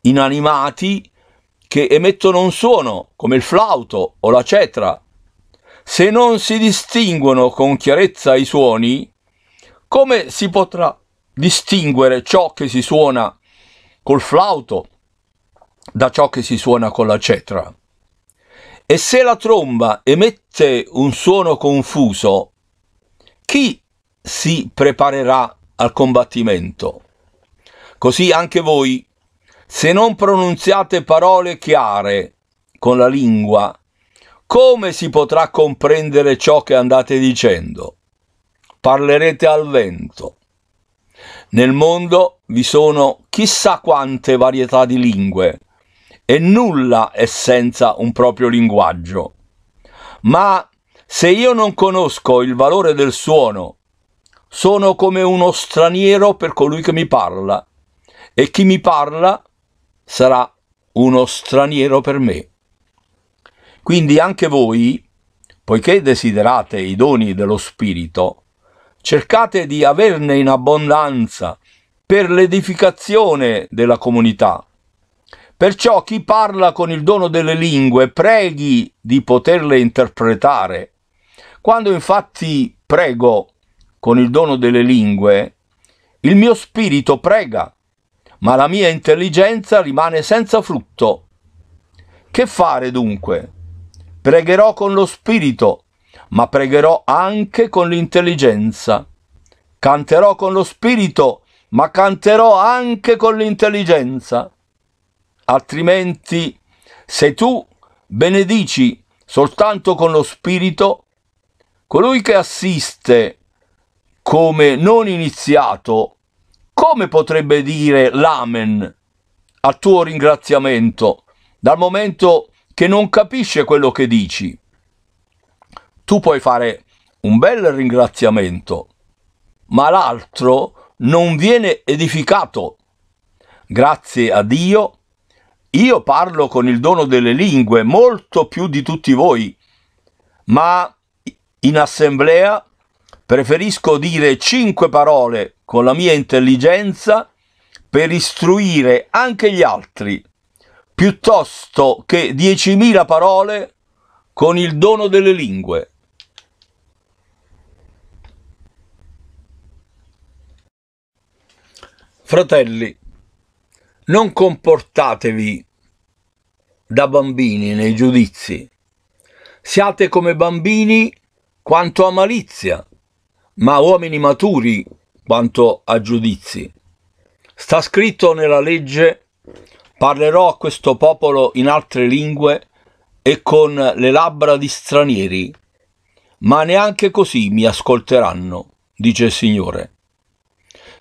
inanimati che emettono un suono, come il flauto o la cetra. Se non si distinguono con chiarezza i suoni, come si potrà distinguere ciò che si suona col flauto da ciò che si suona con la cetra? E se la tromba emette un suono confuso, chi si preparerà al combattimento. Così anche voi, se non pronunziate parole chiare con la lingua, come si potrà comprendere ciò che andate dicendo? Parlerete al vento. Nel mondo vi sono chissà quante varietà di lingue e nulla è senza un proprio linguaggio. Ma se io non conosco il valore del suono sono come uno straniero per colui che mi parla e chi mi parla sarà uno straniero per me. Quindi anche voi, poiché desiderate i doni dello Spirito, cercate di averne in abbondanza per l'edificazione della comunità. Perciò chi parla con il dono delle lingue preghi di poterle interpretare. Quando infatti prego, con il dono delle lingue, il mio spirito prega, ma la mia intelligenza rimane senza frutto. Che fare dunque? Pregherò con lo spirito, ma pregherò anche con l'intelligenza. Canterò con lo spirito, ma canterò anche con l'intelligenza. Altrimenti, se tu benedici soltanto con lo spirito, colui che assiste come non iniziato, come potrebbe dire l'amen al tuo ringraziamento dal momento che non capisce quello che dici? Tu puoi fare un bel ringraziamento, ma l'altro non viene edificato. Grazie a Dio, io parlo con il dono delle lingue molto più di tutti voi, ma in assemblea Preferisco dire cinque parole con la mia intelligenza per istruire anche gli altri, piuttosto che diecimila parole con il dono delle lingue. Fratelli, non comportatevi da bambini nei giudizi. Siate come bambini quanto a malizia, ma uomini maturi quanto a giudizi. Sta scritto nella legge, parlerò a questo popolo in altre lingue e con le labbra di stranieri, ma neanche così mi ascolteranno, dice il Signore.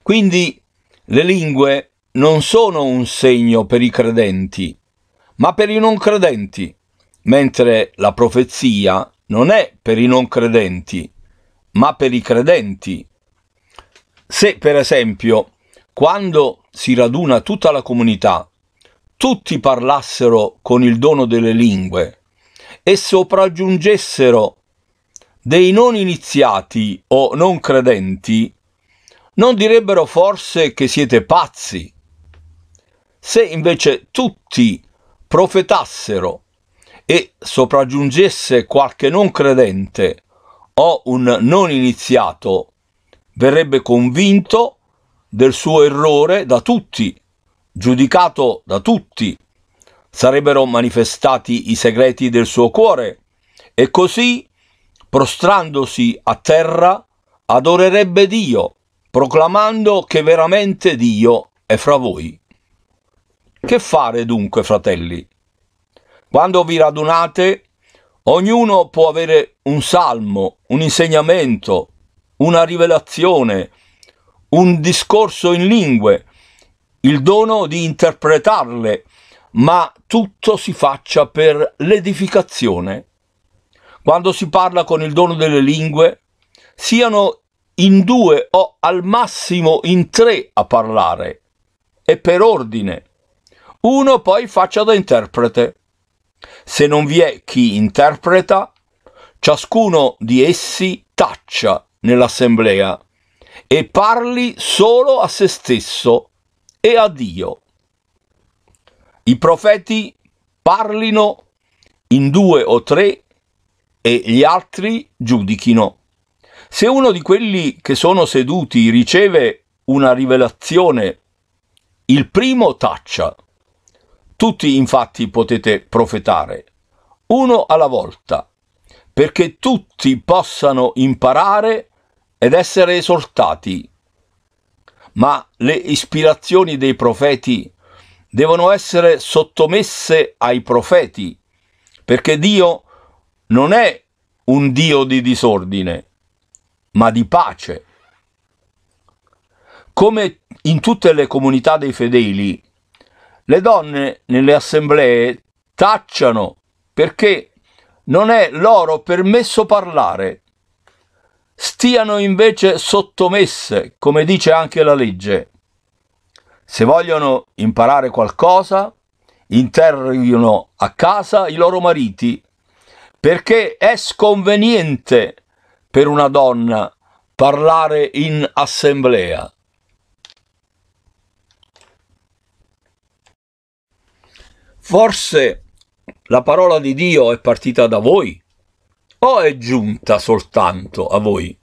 Quindi le lingue non sono un segno per i credenti, ma per i non credenti, mentre la profezia non è per i non credenti, ma per i credenti. Se, per esempio, quando si raduna tutta la comunità, tutti parlassero con il dono delle lingue e sopraggiungessero dei non iniziati o non credenti, non direbbero forse che siete pazzi. Se invece tutti profetassero e sopraggiungesse qualche non credente o un non iniziato verrebbe convinto del suo errore da tutti, giudicato da tutti, sarebbero manifestati i segreti del suo cuore e così, prostrandosi a terra, adorerebbe Dio, proclamando che veramente Dio è fra voi. Che fare dunque, fratelli? Quando vi radunate, Ognuno può avere un salmo, un insegnamento, una rivelazione, un discorso in lingue, il dono di interpretarle, ma tutto si faccia per l'edificazione. Quando si parla con il dono delle lingue, siano in due o al massimo in tre a parlare e per ordine. Uno poi faccia da interprete. Se non vi è chi interpreta, ciascuno di essi taccia nell'assemblea e parli solo a se stesso e a Dio. I profeti parlino in due o tre e gli altri giudichino. Se uno di quelli che sono seduti riceve una rivelazione, il primo taccia tutti infatti potete profetare, uno alla volta, perché tutti possano imparare ed essere esortati. Ma le ispirazioni dei profeti devono essere sottomesse ai profeti, perché Dio non è un Dio di disordine, ma di pace. Come in tutte le comunità dei fedeli, le donne nelle assemblee tacciano perché non è loro permesso parlare. Stiano invece sottomesse, come dice anche la legge. Se vogliono imparare qualcosa, interrogano a casa i loro mariti, perché è sconveniente per una donna parlare in assemblea. Forse la parola di Dio è partita da voi o è giunta soltanto a voi?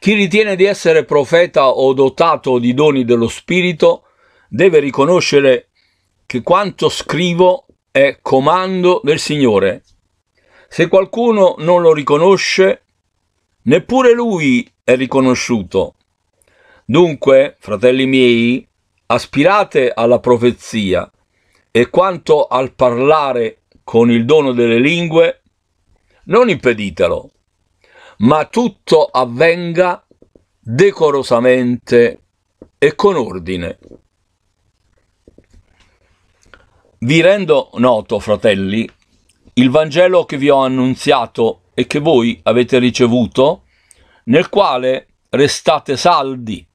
Chi ritiene di essere profeta o dotato di doni dello Spirito deve riconoscere che quanto scrivo è comando del Signore. Se qualcuno non lo riconosce, neppure lui è riconosciuto. Dunque, fratelli miei, aspirate alla profezia e quanto al parlare con il dono delle lingue, non impeditelo, ma tutto avvenga decorosamente e con ordine. Vi rendo noto, fratelli, il Vangelo che vi ho annunziato e che voi avete ricevuto, nel quale restate saldi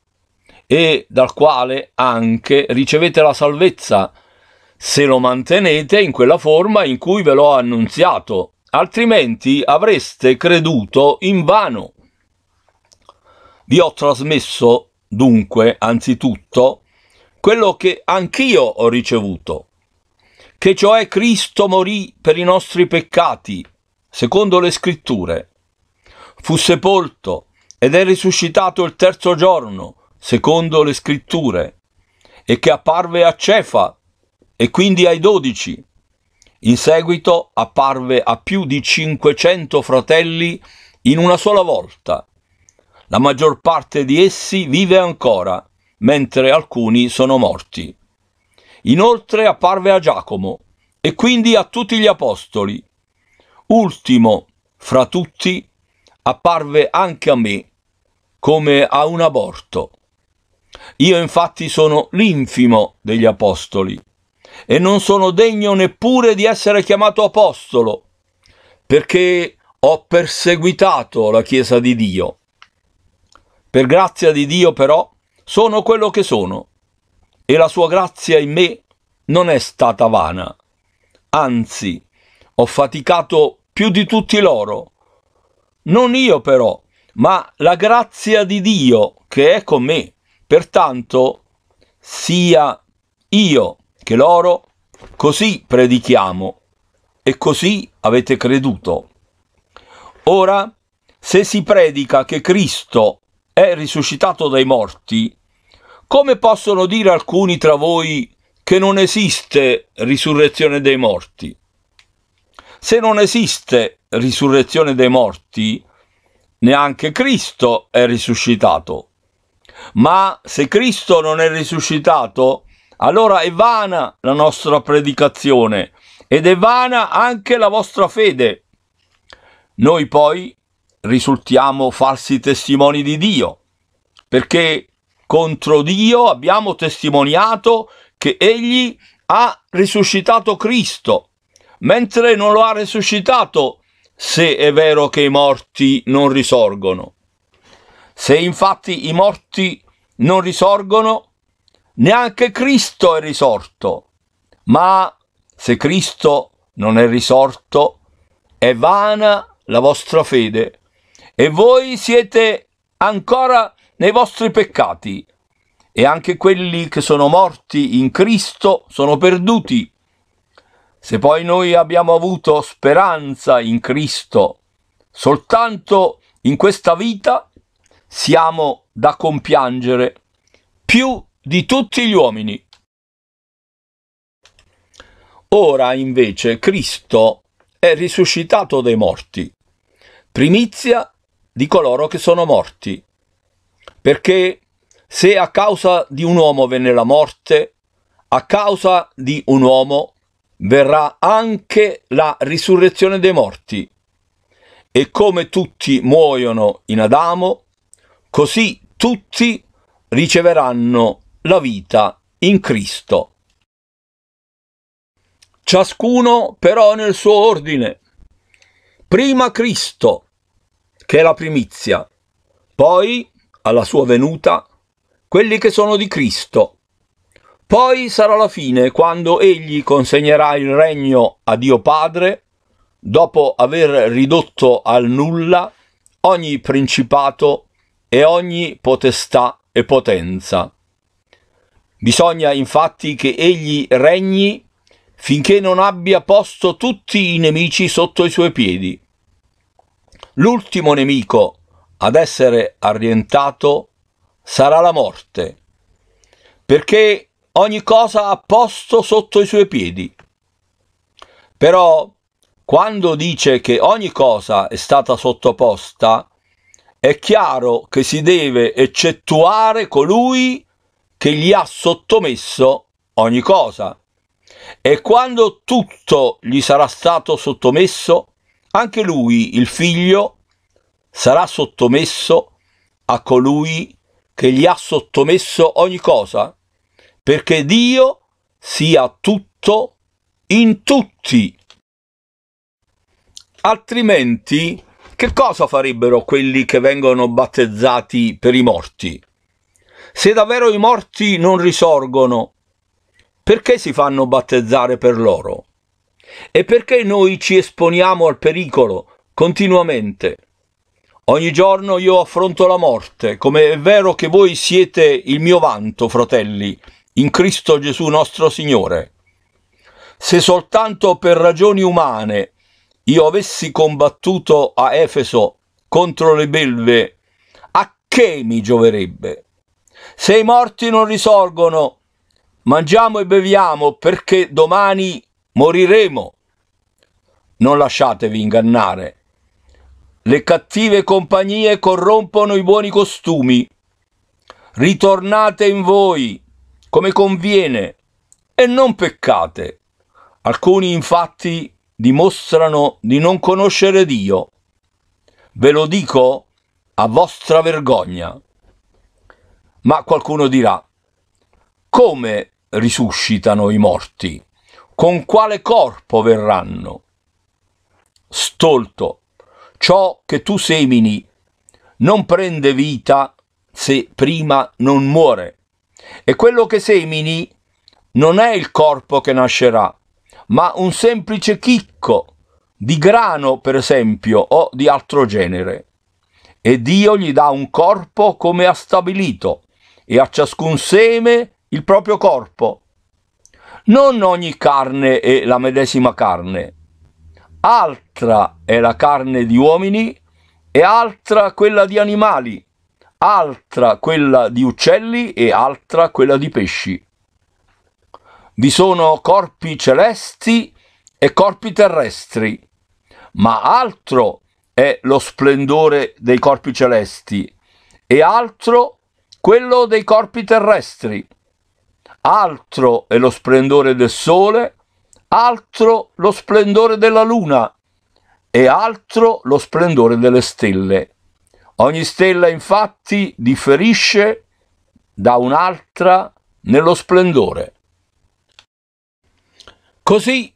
e dal quale anche ricevete la salvezza se lo mantenete in quella forma in cui ve l'ho annunziato, altrimenti avreste creduto in vano. Vi ho trasmesso, dunque, anzitutto, quello che anch'io ho ricevuto, che cioè Cristo morì per i nostri peccati, secondo le scritture, fu sepolto ed è risuscitato il terzo giorno, secondo le scritture, e che apparve a Cefa, e quindi ai dodici. In seguito apparve a più di 500 fratelli in una sola volta. La maggior parte di essi vive ancora, mentre alcuni sono morti. Inoltre apparve a Giacomo e quindi a tutti gli apostoli. Ultimo fra tutti apparve anche a me come a un aborto. Io infatti sono l'infimo degli apostoli e non sono degno neppure di essere chiamato apostolo, perché ho perseguitato la Chiesa di Dio. Per grazia di Dio però sono quello che sono e la sua grazia in me non è stata vana. Anzi, ho faticato più di tutti loro. Non io però, ma la grazia di Dio che è con me. Pertanto, sia io che loro così predichiamo e così avete creduto. Ora, se si predica che Cristo è risuscitato dai morti, come possono dire alcuni tra voi che non esiste risurrezione dei morti? Se non esiste risurrezione dei morti, neanche Cristo è risuscitato. Ma se Cristo non è risuscitato, allora è vana la nostra predicazione ed è vana anche la vostra fede. Noi poi risultiamo falsi testimoni di Dio, perché contro Dio abbiamo testimoniato che Egli ha risuscitato Cristo, mentre non lo ha risuscitato se è vero che i morti non risorgono. Se infatti i morti non risorgono, neanche Cristo è risorto. Ma se Cristo non è risorto, è vana la vostra fede e voi siete ancora nei vostri peccati e anche quelli che sono morti in Cristo sono perduti. Se poi noi abbiamo avuto speranza in Cristo soltanto in questa vita, siamo da compiangere più di tutti gli uomini. Ora invece Cristo è risuscitato dai morti, primizia di coloro che sono morti, perché se a causa di un uomo venne la morte, a causa di un uomo verrà anche la risurrezione dei morti. E come tutti muoiono in Adamo, così tutti riceveranno la vita in Cristo. Ciascuno però nel suo ordine. Prima Cristo, che è la primizia, poi, alla sua venuta, quelli che sono di Cristo. Poi sarà la fine, quando egli consegnerà il regno a Dio Padre, dopo aver ridotto al nulla ogni principato e ogni potestà e potenza Bisogna infatti che egli regni finché non abbia posto tutti i nemici sotto i suoi piedi. L'ultimo nemico ad essere arrentato sarà la morte, perché ogni cosa ha posto sotto i suoi piedi. Però quando dice che ogni cosa è stata sottoposta, è chiaro che si deve eccettuare colui che che gli ha sottomesso ogni cosa. E quando tutto gli sarà stato sottomesso, anche lui, il figlio, sarà sottomesso a colui che gli ha sottomesso ogni cosa, perché Dio sia tutto in tutti. Altrimenti, che cosa farebbero quelli che vengono battezzati per i morti? Se davvero i morti non risorgono, perché si fanno battezzare per loro? E perché noi ci esponiamo al pericolo continuamente? Ogni giorno io affronto la morte, come è vero che voi siete il mio vanto, fratelli, in Cristo Gesù nostro Signore. Se soltanto per ragioni umane io avessi combattuto a Efeso contro le belve, a che mi gioverebbe? Se i morti non risorgono, mangiamo e beviamo perché domani moriremo. Non lasciatevi ingannare. Le cattive compagnie corrompono i buoni costumi. Ritornate in voi come conviene e non peccate. Alcuni infatti dimostrano di non conoscere Dio. Ve lo dico a vostra vergogna. Ma qualcuno dirà, come risuscitano i morti? Con quale corpo verranno? Stolto, ciò che tu semini non prende vita se prima non muore. E quello che semini non è il corpo che nascerà, ma un semplice chicco di grano, per esempio, o di altro genere. E Dio gli dà un corpo come ha stabilito e a ciascun seme il proprio corpo. Non ogni carne è la medesima carne. Altra è la carne di uomini e altra quella di animali, altra quella di uccelli e altra quella di pesci. Vi sono corpi celesti e corpi terrestri, ma altro è lo splendore dei corpi celesti e altro è quello dei corpi terrestri. Altro è lo splendore del sole, altro lo splendore della luna e altro lo splendore delle stelle. Ogni stella infatti differisce da un'altra nello splendore. Così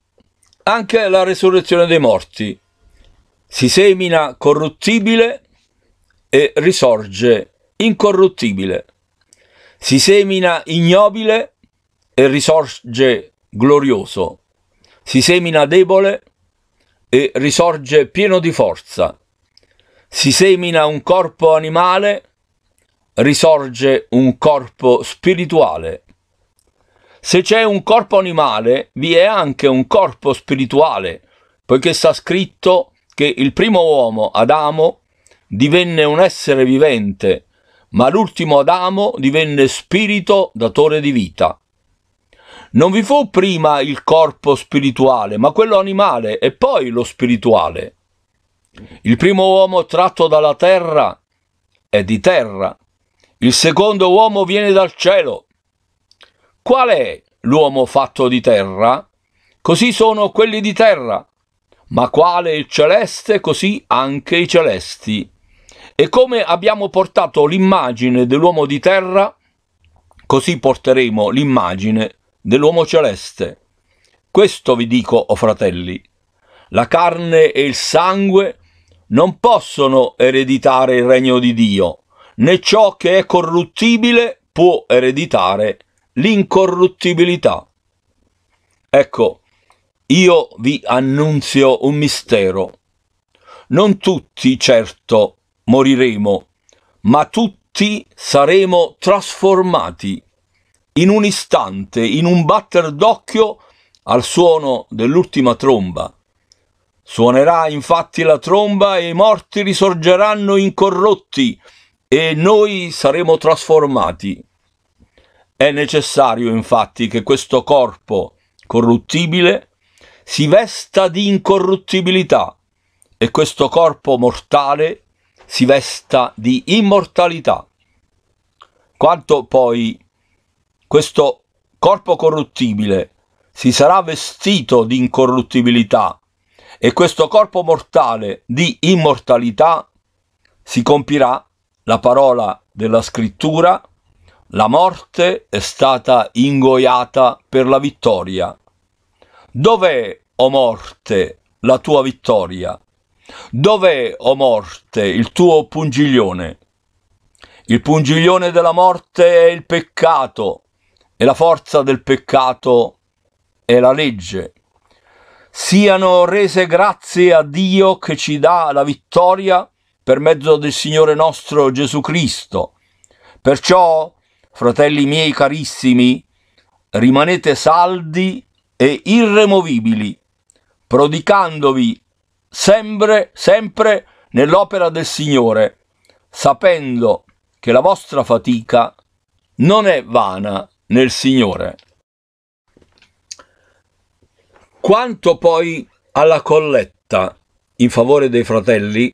anche la resurrezione dei morti si semina corruttibile e risorge incorruttibile. Si semina ignobile e risorge glorioso. Si semina debole e risorge pieno di forza. Si semina un corpo animale, risorge un corpo spirituale. Se c'è un corpo animale, vi è anche un corpo spirituale, poiché sta scritto che il primo uomo, Adamo, divenne un essere vivente ma l'ultimo Adamo divenne spirito datore di vita. Non vi fu prima il corpo spirituale, ma quello animale e poi lo spirituale. Il primo uomo tratto dalla terra è di terra, il secondo uomo viene dal cielo. Qual è l'uomo fatto di terra? Così sono quelli di terra, ma quale il celeste, così anche i celesti. E come abbiamo portato l'immagine dell'uomo di terra, così porteremo l'immagine dell'uomo celeste. Questo vi dico, o oh fratelli, la carne e il sangue non possono ereditare il regno di Dio, né ciò che è corruttibile può ereditare l'incorruttibilità. Ecco, io vi annunzio un mistero. Non tutti, certo, moriremo, ma tutti saremo trasformati in un istante, in un batter d'occhio al suono dell'ultima tromba. Suonerà infatti la tromba e i morti risorgeranno incorrotti e noi saremo trasformati. È necessario infatti che questo corpo corruttibile si vesta di incorruttibilità e questo corpo mortale si vesta di immortalità. Quanto poi questo corpo corruttibile si sarà vestito di incorruttibilità e questo corpo mortale di immortalità, si compirà la parola della scrittura, la morte è stata ingoiata per la vittoria. Dov'è, o oh morte, la tua vittoria? Dov'è, o oh morte, il tuo pungiglione? Il pungiglione della morte è il peccato e la forza del peccato è la legge. Siano rese grazie a Dio che ci dà la vittoria per mezzo del Signore nostro Gesù Cristo. Perciò, fratelli miei carissimi, rimanete saldi e irremovibili, prodigandovi sempre, sempre nell'opera del Signore, sapendo che la vostra fatica non è vana nel Signore. Quanto poi alla colletta in favore dei fratelli,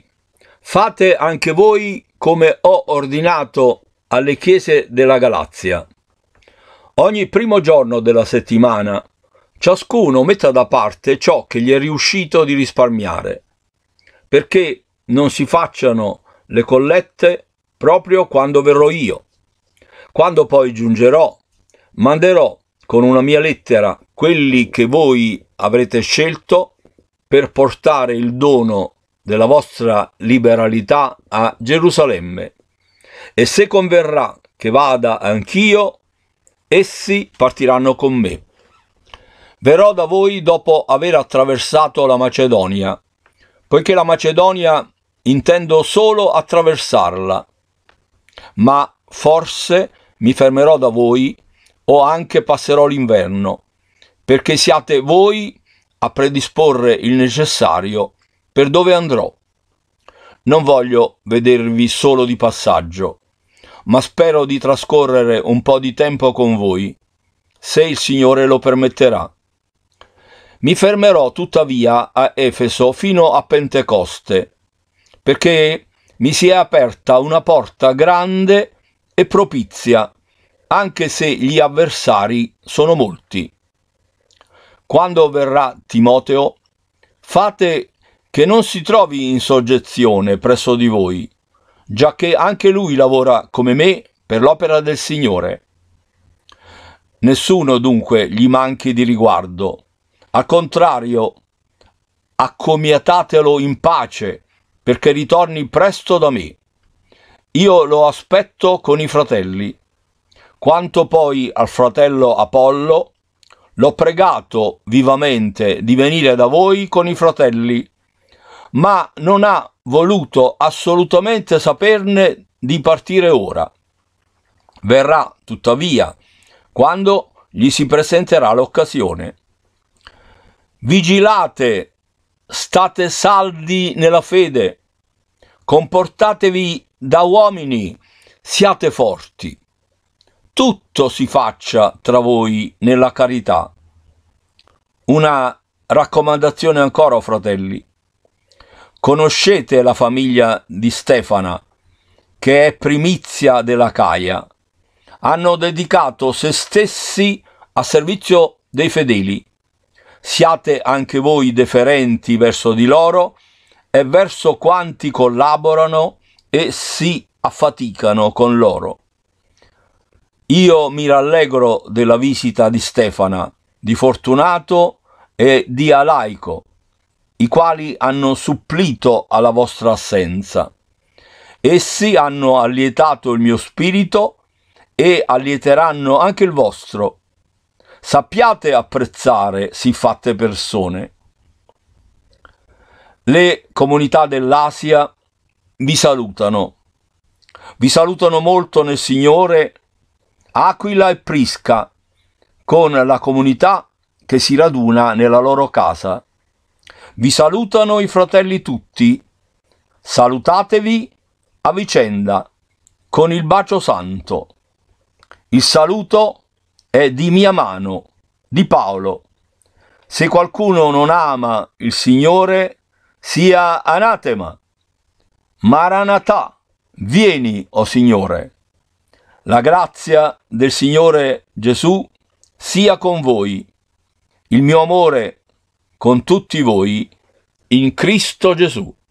fate anche voi come ho ordinato alle chiese della Galazia. Ogni primo giorno della settimana Ciascuno metta da parte ciò che gli è riuscito di risparmiare, perché non si facciano le collette proprio quando verrò io. Quando poi giungerò, manderò con una mia lettera quelli che voi avrete scelto per portare il dono della vostra liberalità a Gerusalemme. E se converrà che vada anch'io, essi partiranno con me. Verrò da voi dopo aver attraversato la Macedonia, poiché la Macedonia intendo solo attraversarla, ma forse mi fermerò da voi o anche passerò l'inverno, perché siate voi a predisporre il necessario per dove andrò. Non voglio vedervi solo di passaggio, ma spero di trascorrere un po' di tempo con voi, se il Signore lo permetterà. Mi fermerò tuttavia a Efeso fino a Pentecoste, perché mi si è aperta una porta grande e propizia, anche se gli avversari sono molti. Quando verrà Timoteo, fate che non si trovi in soggezione presso di voi, giacché anche lui lavora come me per l'opera del Signore. Nessuno dunque gli manchi di riguardo, al contrario, accomiatatelo in pace, perché ritorni presto da me. Io lo aspetto con i fratelli. Quanto poi al fratello Apollo, l'ho pregato vivamente di venire da voi con i fratelli, ma non ha voluto assolutamente saperne di partire ora. Verrà tuttavia quando gli si presenterà l'occasione. Vigilate, state saldi nella fede, comportatevi da uomini, siate forti. Tutto si faccia tra voi nella carità. Una raccomandazione ancora, fratelli. Conoscete la famiglia di Stefana, che è primizia della Caia. Hanno dedicato se stessi a servizio dei fedeli siate anche voi deferenti verso di loro e verso quanti collaborano e si affaticano con loro. Io mi rallegro della visita di Stefana, di Fortunato e di Alaico, i quali hanno supplito alla vostra assenza. Essi hanno allietato il mio spirito e allieteranno anche il vostro Sappiate apprezzare siffatte persone. Le comunità dell'Asia vi salutano. Vi salutano molto nel Signore Aquila e Prisca con la comunità che si raduna nella loro casa. Vi salutano i fratelli tutti. Salutatevi a vicenda con il bacio santo. Il saluto è di mia mano, di Paolo. Se qualcuno non ama il Signore, sia anatema. Maranatà, vieni, o oh Signore. La grazia del Signore Gesù sia con voi. Il mio amore con tutti voi in Cristo Gesù.